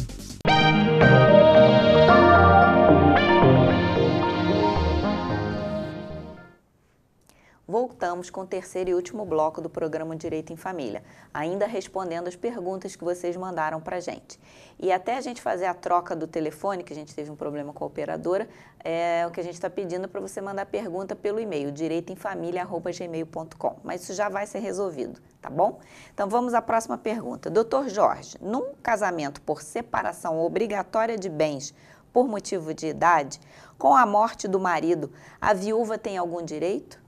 voltamos com o terceiro e último bloco do programa Direito em Família, ainda respondendo as perguntas que vocês mandaram para a gente. E até a gente fazer a troca do telefone, que a gente teve um problema com a operadora, é o que a gente está pedindo é para você mandar pergunta pelo e-mail, direitoemfamilia.gmail.com. Mas isso já vai ser resolvido, tá bom? Então vamos à próxima pergunta. Doutor Jorge, num casamento por separação obrigatória de bens por motivo de idade, com a morte do marido, a viúva tem algum direito?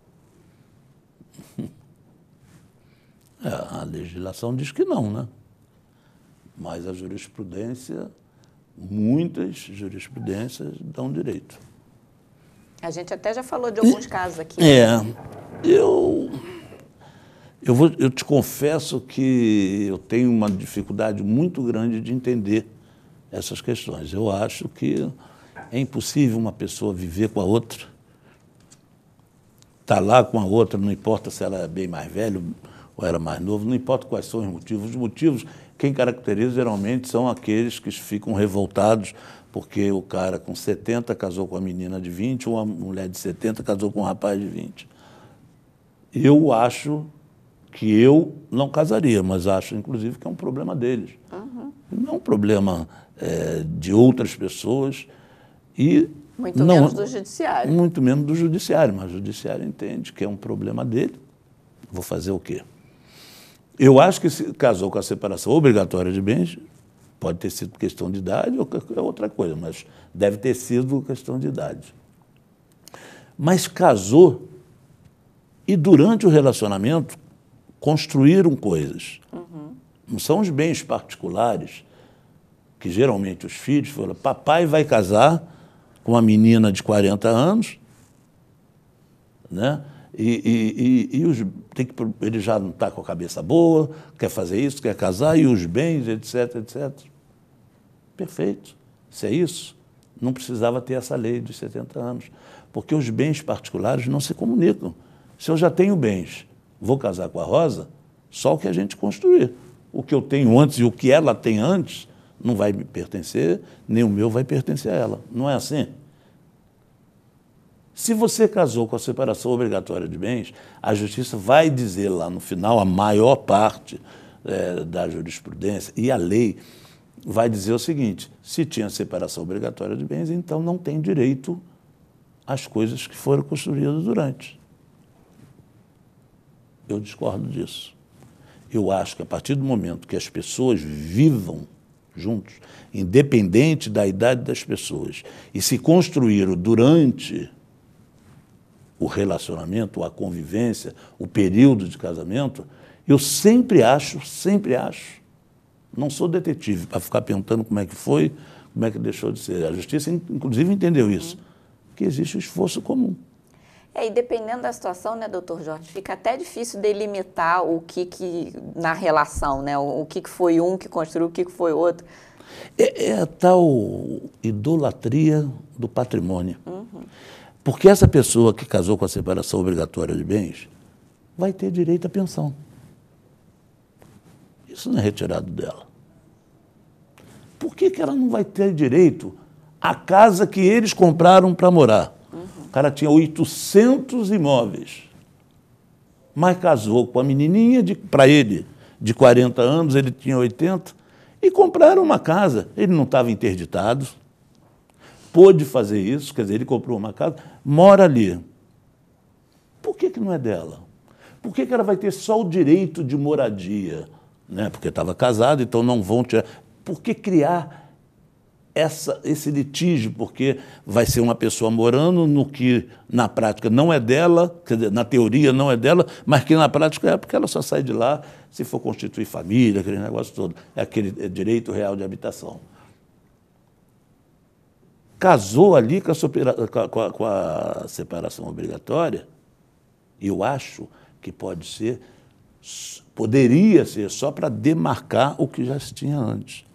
É, a legislação diz que não, né? Mas a jurisprudência, muitas jurisprudências dão direito. A gente até já falou de alguns e, casos aqui. É. Eu, eu, vou, eu te confesso que eu tenho uma dificuldade muito grande de entender essas questões. Eu acho que é impossível uma pessoa viver com a outra está lá com a outra, não importa se ela é bem mais velha ou era mais novo, não importa quais são os motivos. Os motivos, quem caracteriza geralmente são aqueles que ficam revoltados porque o cara com 70 casou com a menina de 20 ou a mulher de 70 casou com um rapaz de 20. Eu acho que eu não casaria, mas acho, inclusive, que é um problema deles. Uhum. Não é um problema é, de outras pessoas. E muito não, menos do judiciário. Muito menos do judiciário, mas o judiciário entende que é um problema dele. Vou fazer o quê? Eu acho que se casou com a separação obrigatória de bens, pode ter sido questão de idade ou é outra coisa, mas deve ter sido questão de idade. Mas casou e durante o relacionamento construíram coisas. Uhum. Não são os bens particulares que geralmente os filhos falam, papai vai casar uma menina de 40 anos, né? E, e, e, e os, tem que, ele já não está com a cabeça boa, quer fazer isso, quer casar, e os bens, etc, etc. Perfeito. Se é isso, não precisava ter essa lei dos 70 anos, porque os bens particulares não se comunicam. Se eu já tenho bens, vou casar com a Rosa, só o que a gente construir. O que eu tenho antes e o que ela tem antes não vai me pertencer, nem o meu vai pertencer a ela. Não é assim? Se você casou com a separação obrigatória de bens, a justiça vai dizer lá no final, a maior parte é, da jurisprudência e a lei vai dizer o seguinte: se tinha separação obrigatória de bens, então não tem direito às coisas que foram construídas durante. Eu discordo disso. Eu acho que a partir do momento que as pessoas vivam juntos, independente da idade das pessoas, e se construíram durante o relacionamento, a convivência, o período de casamento, eu sempre acho, sempre acho. Não sou detetive para ficar perguntando como é que foi, como é que deixou de ser. A justiça, inclusive, entendeu isso, que existe esforço comum. É, e dependendo da situação, né, doutor Jorge, fica até difícil delimitar o que, que na relação, né, o, o que, que foi um que construiu, o que, que foi outro. É, é a tal idolatria do patrimônio. Uhum. Porque essa pessoa que casou com a separação obrigatória de bens vai ter direito à pensão. Isso não é retirado dela. Por que, que ela não vai ter direito à casa que eles compraram para morar? Uhum. O cara tinha 800 imóveis, mas casou com a menininha para ele, de 40 anos, ele tinha 80, e compraram uma casa. Ele não estava interditado, pôde fazer isso, quer dizer, ele comprou uma casa, mora ali. Por que, que não é dela? Por que, que ela vai ter só o direito de moradia? Né? Porque estava casada, então não vão tirar. Por que criar essa, esse litígio? Porque vai ser uma pessoa morando no que na prática não é dela, quer dizer, na teoria não é dela, mas que na prática é porque ela só sai de lá se for constituir família, aquele negócio todo. É aquele é direito real de habitação casou ali com a, supera, com a, com a separação obrigatória, eu acho que pode ser, poderia ser só para demarcar o que já se tinha antes.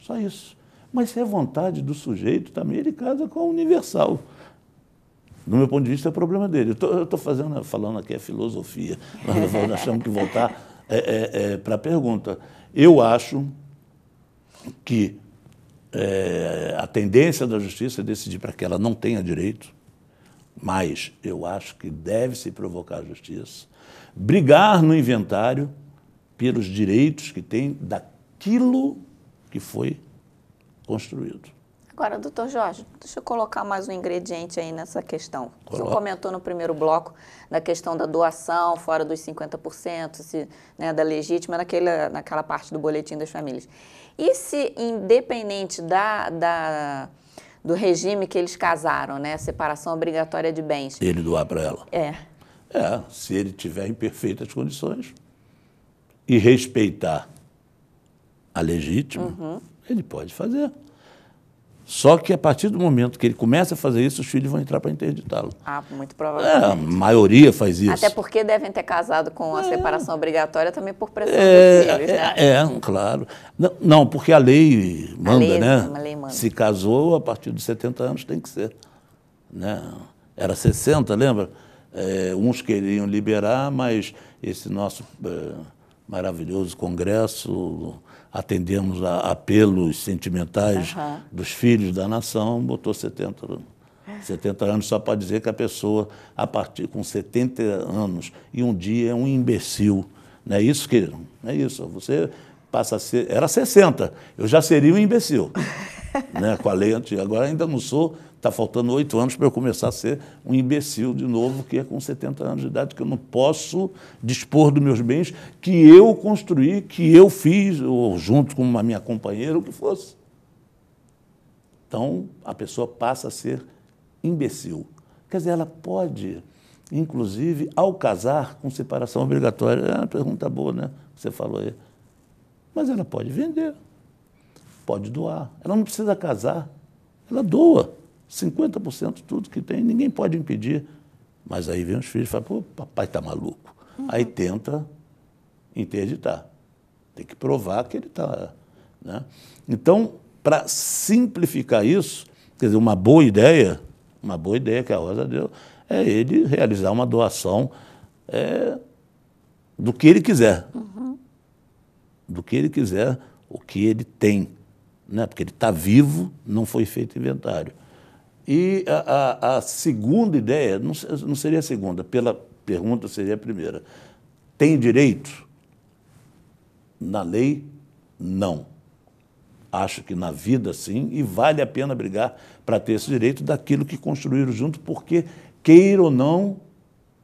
Só isso. Mas se é vontade do sujeito, também ele casa com a universal. Do meu ponto de vista, é problema dele. Eu estou fazendo, falando aqui é filosofia. Nós, nós achamos que voltar é, é, é, para a pergunta. Eu acho que é, a tendência da justiça é decidir para que ela não tenha direito, mas eu acho que deve-se provocar a justiça, brigar no inventário pelos direitos que tem daquilo que foi construído. Agora, doutor Jorge, deixa eu colocar mais um ingrediente aí nessa questão. O senhor comentou no primeiro bloco da questão da doação fora dos 50%, se, né, da legítima, naquela, naquela parte do boletim das famílias. E se, independente da, da do regime que eles casaram, né, separação obrigatória de bens... Ele doar para ela? É. É, se ele tiver em perfeitas condições e respeitar a legítima, uhum. ele pode fazer. Só que a partir do momento que ele começa a fazer isso, os filhos vão entrar para interditá-lo. Ah, muito provavelmente. É, a maioria faz isso. Até porque devem ter casado com a é. separação obrigatória também por pressão é, dos filhos, é, né? É, é claro. Não, não, porque a lei manda, a lei, é né? A lei manda. Se casou, a partir dos 70 anos tem que ser. Né? Era 60, lembra? É, uns queriam liberar, mas esse nosso maravilhoso congresso atendemos a apelos sentimentais uhum. dos filhos da nação, botou 70 anos. 70 anos só para dizer que a pessoa, a partir com 70 anos e um dia é um imbecil. Não é isso, querido? Não é isso. Você passa a ser. Era 60, eu já seria um imbecil. né, com a lei antiga. Agora ainda não sou, está faltando oito anos para eu começar a ser um imbecil de novo, que é com 70 anos de idade, que eu não posso dispor dos meus bens que eu construí, que eu fiz, ou junto com a minha companheira, o que fosse. Então, a pessoa passa a ser imbecil. Quer dizer, ela pode, inclusive, ao casar, com separação obrigatória. É uma pergunta boa, né? Você falou aí. Mas ela pode vender, pode doar. Ela não precisa casar, ela doa. 50% de tudo que tem, ninguém pode impedir. Mas aí vem os filhos e falam, pô, papai está maluco. Uhum. Aí tenta interditar. Tem que provar que ele está. Né? Então, para simplificar isso, quer dizer, uma boa ideia, uma boa ideia que a Rosa deu, é ele realizar uma doação é, do que ele quiser. Uhum. Do que ele quiser, o que ele tem. Né? Porque ele está vivo, não foi feito inventário. E a, a, a segunda ideia, não, não seria a segunda, pela pergunta seria a primeira. Tem direito? Na lei, não. Acho que na vida sim, e vale a pena brigar para ter esse direito daquilo que construíram junto, porque, queira ou não,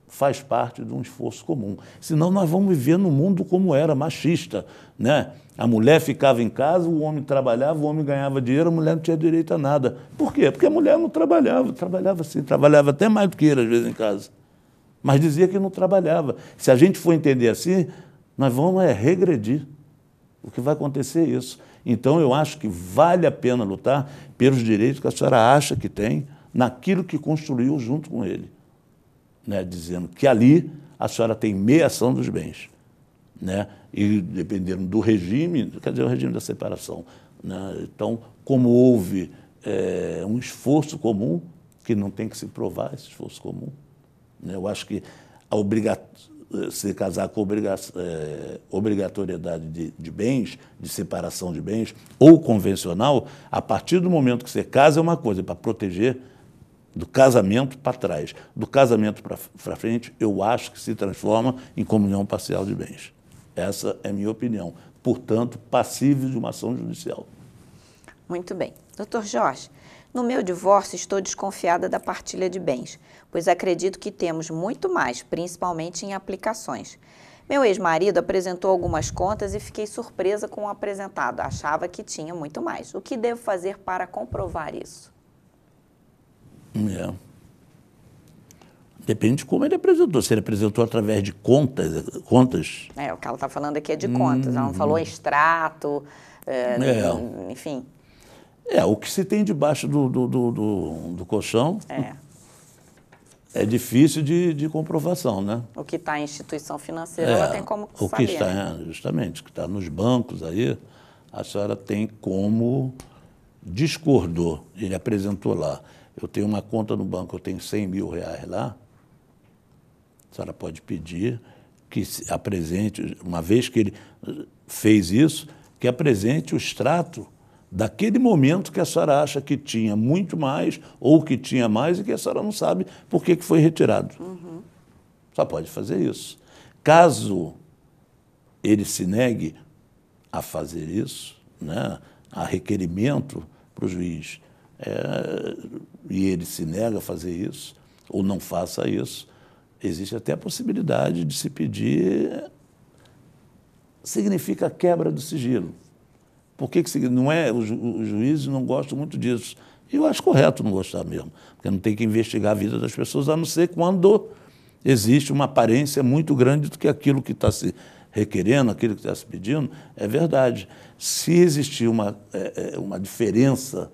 faz parte de um esforço comum. Senão nós vamos viver no mundo como era, machista. Né? A mulher ficava em casa, o homem trabalhava, o homem ganhava dinheiro, a mulher não tinha direito a nada. Por quê? Porque a mulher não trabalhava, trabalhava sim, trabalhava até mais do que ele às vezes em casa. Mas dizia que não trabalhava. Se a gente for entender assim, nós vamos é, regredir. O que vai acontecer é isso. Então eu acho que vale a pena lutar pelos direitos que a senhora acha que tem naquilo que construiu junto com ele né, dizendo que ali a senhora tem meiação dos bens. Né? E dependendo do regime, quer dizer, o regime da separação. Né? Então, como houve é, um esforço comum, que não tem que se provar esse esforço comum, né? eu acho que a se casar com obriga é, obrigatoriedade de, de bens, de separação de bens, ou convencional, a partir do momento que você casa é uma coisa, para proteger do casamento para trás. Do casamento para frente, eu acho que se transforma em comunhão parcial de bens. Essa é a minha opinião. Portanto, passível de uma ação judicial. Muito bem. Doutor Jorge, no meu divórcio estou desconfiada da partilha de bens, pois acredito que temos muito mais, principalmente em aplicações. Meu ex-marido apresentou algumas contas e fiquei surpresa com o apresentado. Achava que tinha muito mais. O que devo fazer para comprovar isso? É. Depende de como ele apresentou. Se ele apresentou através de contas. contas. É, o que ela está falando aqui é de contas. Ela não uhum. falou extrato, é, é. enfim. É, o que se tem debaixo do, do, do, do, do colchão é. é difícil de, de comprovação, né? O que está em instituição financeira, é, ela tem como saber. O que está, né? é, justamente, o que está nos bancos aí, a senhora tem como discordou, ele apresentou lá eu tenho uma conta no banco, eu tenho 100 mil reais lá, a senhora pode pedir que apresente, uma vez que ele fez isso, que apresente o extrato daquele momento que a senhora acha que tinha muito mais ou que tinha mais e que a senhora não sabe por que foi retirado. Uhum. Só pode fazer isso. Caso ele se negue a fazer isso, né, a requerimento para o juiz, é, e ele se nega a fazer isso, ou não faça isso, existe até a possibilidade de se pedir. Significa quebra do sigilo. Por que, que não é? Os, juízes não gostam muito disso. E eu acho correto não gostar mesmo, porque não tem que investigar a vida das pessoas, a não ser quando existe uma aparência muito grande do que aquilo que está se requerendo, aquilo que está se pedindo, é verdade. Se existir uma, é, é uma diferença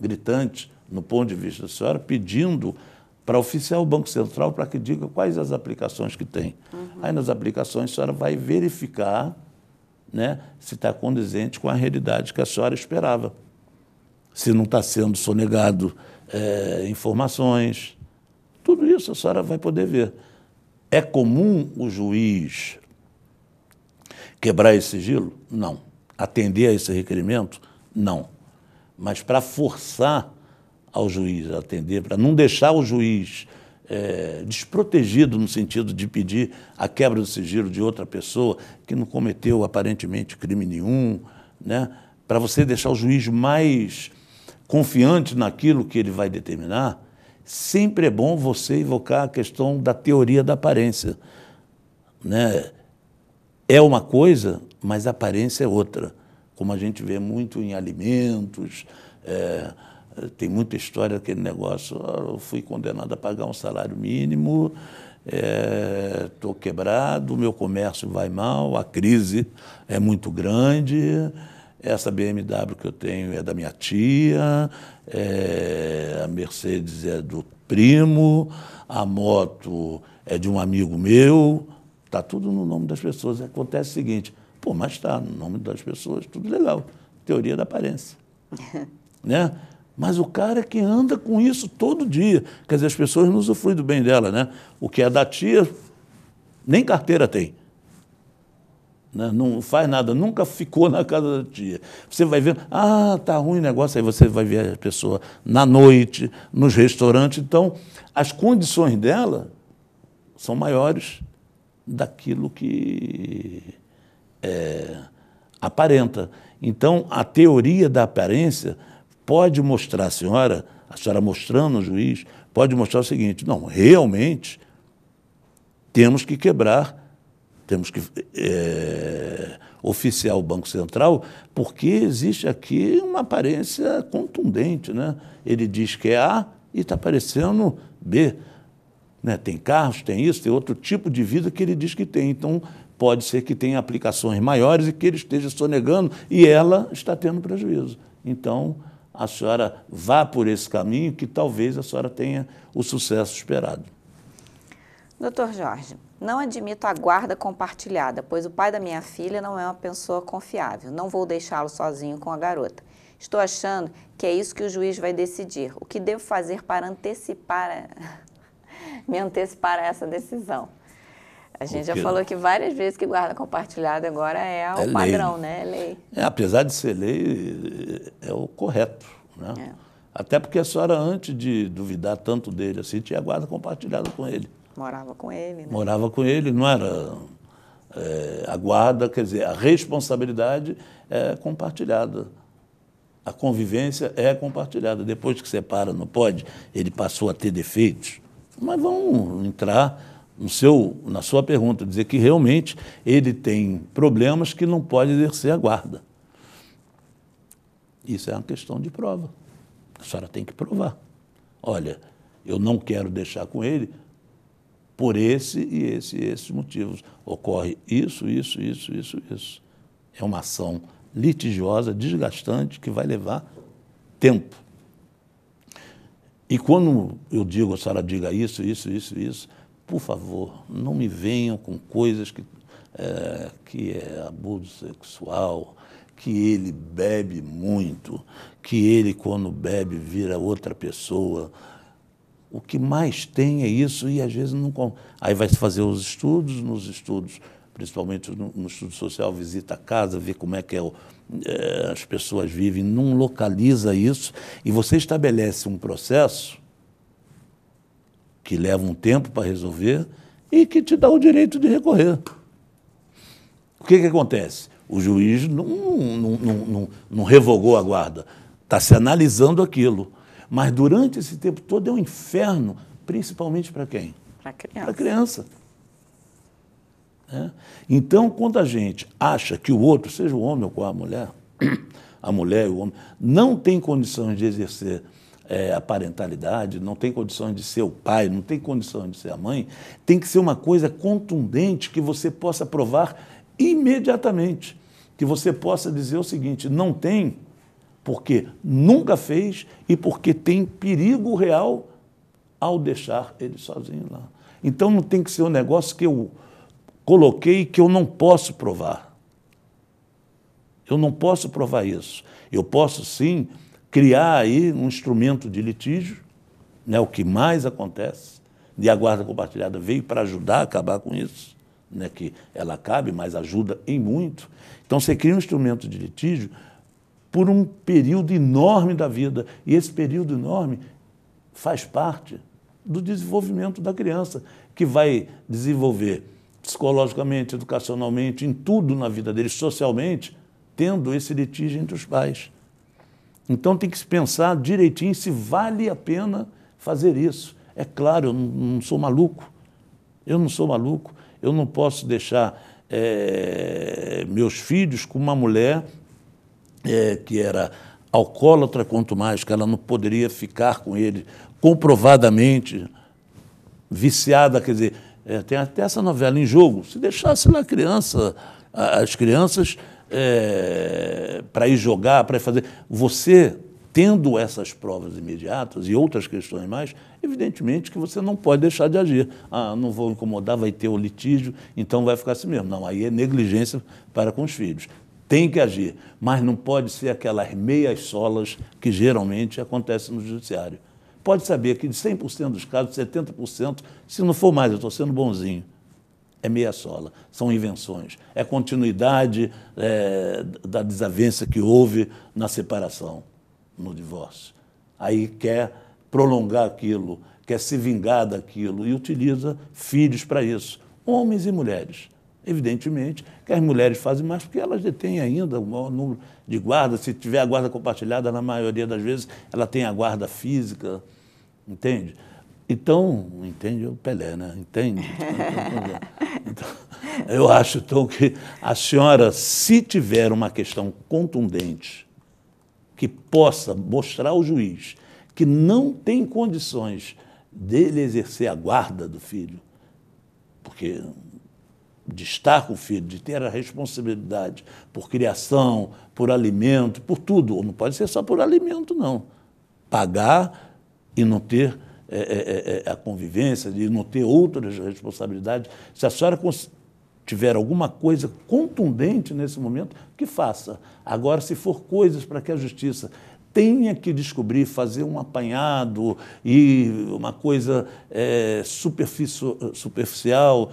gritante, no ponto de vista da senhora, pedindo para oficiar o Banco Central para que diga quais as aplicações que tem. Uhum. Aí nas aplicações a senhora vai verificar né, se está condizente com a realidade que a senhora esperava. Se não está sendo sonegado é, informações. Tudo isso a senhora vai poder ver. É comum o juiz quebrar esse sigilo? Não. Atender a esse requerimento? Não. Mas para forçar ao juiz atender, para não deixar o juiz é, desprotegido no sentido de pedir a quebra do sigilo de outra pessoa que não cometeu aparentemente crime nenhum, né? para você deixar o juiz mais confiante naquilo que ele vai determinar, sempre é bom você evocar a questão da teoria da aparência. Né? É uma coisa, mas a aparência é outra, como a gente vê muito em alimentos. É, eh, tem muita história aquele negócio. Ah, eu fui condenado a pagar um salário mínimo, estou eh, é, quebrado, meu comércio vai mal, a crise é muito grande. Essa BMW que eu tenho é da minha tia, é, a Mercedes é do primo, a moto é de um amigo meu. Está tudo no nome das pessoas. Acontece o seguinte: pô, mas está no nome das pessoas, tudo legal. Teoria da aparência. né? Mas o cara é que anda com isso todo dia. Quer dizer, as pessoas não usufruem do bem dela, né? O que é da tia, nem carteira tem. Né? Não faz nada, nunca ficou na casa da tia. Você vai ver, ah, tá ruim o negócio, aí você vai ver a pessoa na noite, nos restaurantes. Então, as condições dela são maiores daquilo que é, aparenta. Então, a teoria da aparência pode mostrar, a senhora, a senhora mostrando ao juiz, pode mostrar o seguinte: não, realmente temos que quebrar, temos que é, oficiar o Banco Central, porque existe aqui uma aparência contundente. Né? Ele diz que é A e está parecendo B. Né? Tem carros, tem isso, tem outro tipo de vida que ele diz que tem. Então, pode ser que tenha aplicações maiores e que ele esteja sonegando e ela está tendo prejuízo. Então, a senhora vá por esse caminho que talvez a senhora tenha o sucesso esperado. Doutor Jorge, não admito a guarda compartilhada, pois o pai da minha filha não é uma pessoa confiável. Não vou deixá-lo sozinho com a garota. Estou achando que é isso que o juiz vai decidir. O que devo fazer para antecipar a... me antecipar a essa decisão? A gente já falou que várias vezes que guarda compartilhada agora é o é padrão, né? É lei. É, apesar de ser lei, é, é o correto. Né? É. Até porque a senhora, antes de duvidar tanto dele assim, tinha guarda compartilhada com ele. Morava com ele, né? Morava com ele, não era. É, a guarda, quer dizer, a responsabilidade é compartilhada. A convivência é compartilhada. Depois que separa, não pode, ele passou a ter defeitos. Mas vamos entrar no seu, na sua pergunta, dizer que realmente ele tem problemas que não pode exercer a guarda. Isso é uma questão de prova. A senhora tem que provar. Olha, eu não quero deixar com ele por esse e esse e esses motivos. Ocorre isso, isso, isso, isso, isso. É uma ação litigiosa, desgastante, que vai levar tempo. E quando eu digo, a senhora diga isso, isso, isso, isso, por favor, não me venham com coisas que é, que é abuso sexual, que ele bebe muito, que ele, quando bebe, vira outra pessoa. O que mais tem é isso, e às vezes não. Aí vai se fazer os estudos, nos estudos, principalmente no, no estudo social, visita a casa, vê como é que é o, é, as pessoas vivem, não localiza isso, e você estabelece um processo que leva um tempo para resolver e que te dá o direito de recorrer. O que, que acontece? O juiz não, não, não, não revogou a guarda, está se analisando aquilo. Mas durante esse tempo todo é um inferno, principalmente para quem? Para a criança. Para a criança. É? Então, quando a gente acha que o outro, seja o homem ou a mulher, a mulher e o homem, não tem condições de exercer é, a parentalidade, não tem condições de ser o pai, não tem condições de ser a mãe, tem que ser uma coisa contundente que você possa provar imediatamente. Que você possa dizer o seguinte: não tem, porque nunca fez e porque tem perigo real ao deixar ele sozinho lá. Então não tem que ser um negócio que eu coloquei que eu não posso provar. Eu não posso provar isso. Eu posso sim criar aí um instrumento de litígio, né, o que mais acontece, e a guarda compartilhada veio para ajudar a acabar com isso, né, que ela cabe, mas ajuda em muito. Então você cria um instrumento de litígio por um período enorme da vida, e esse período enorme faz parte do desenvolvimento da criança, que vai desenvolver psicologicamente, educacionalmente, em tudo na vida dele, socialmente, tendo esse litígio entre os pais. Então tem que se pensar direitinho se vale a pena fazer isso. É claro, eu não sou maluco. Eu não sou maluco. Eu não posso deixar é, meus filhos com uma mulher é, que era alcoólatra, quanto mais que ela não poderia ficar com ele comprovadamente viciada. Quer dizer, é, tem até essa novela em jogo. Se deixasse na criança, as crianças é, eh, para ir jogar, para ir fazer. Você, tendo essas provas imediatas e outras questões mais, evidentemente que você não pode deixar de agir. Ah, não vou incomodar, vai ter o litígio, então vai ficar assim mesmo. Não, aí é negligência para com os filhos. Tem que agir, mas não pode ser aquelas meias solas que geralmente acontecem no judiciário pode saber que de 100% dos casos, 70%, se não for mais, eu estou sendo bonzinho, é meia sola, são invenções. É continuidade é, da desavença que houve na separação, no divórcio. Aí quer prolongar aquilo, quer se vingar daquilo e utiliza filhos para isso, homens e mulheres. Evidentemente que as mulheres fazem mais porque elas detêm ainda o maior número de guarda. Se tiver a guarda compartilhada, na maioria das vezes, ela tem a guarda física, entende? Então, entende o Pelé, né? Entende? Então, eu acho então, que a senhora, se tiver uma questão contundente que possa mostrar ao juiz que não tem condições dele exercer a guarda do filho, porque de estar com o filho, de ter a responsabilidade por criação, por alimento, por tudo, não pode ser só por alimento, não. Pagar e não ter é é, é, é, a convivência, de não ter outras responsabilidades. Se a senhora tiver alguma coisa contundente nesse momento, que faça. Agora, se for coisas para que a justiça tenha que descobrir, fazer um apanhado e uma coisa é, superficial,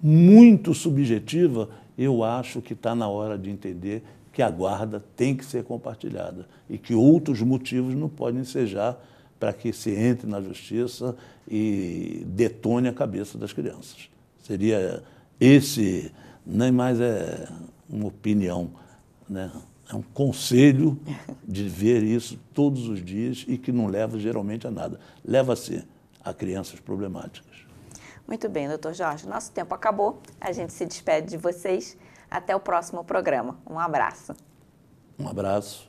muito subjetiva, eu acho que está na hora de entender que a guarda tem que ser compartilhada e que outros motivos não podem ensejar para que se entre na justiça e detone a cabeça das crianças. Seria esse, nem mais é uma opinião, né? é um conselho de ver isso todos os dias e que não leva geralmente a nada. Leva-se a crianças problemáticas. Muito bem, doutor Jorge. Nosso tempo acabou. A gente se despede de vocês. Até o próximo programa. Um abraço. Um abraço.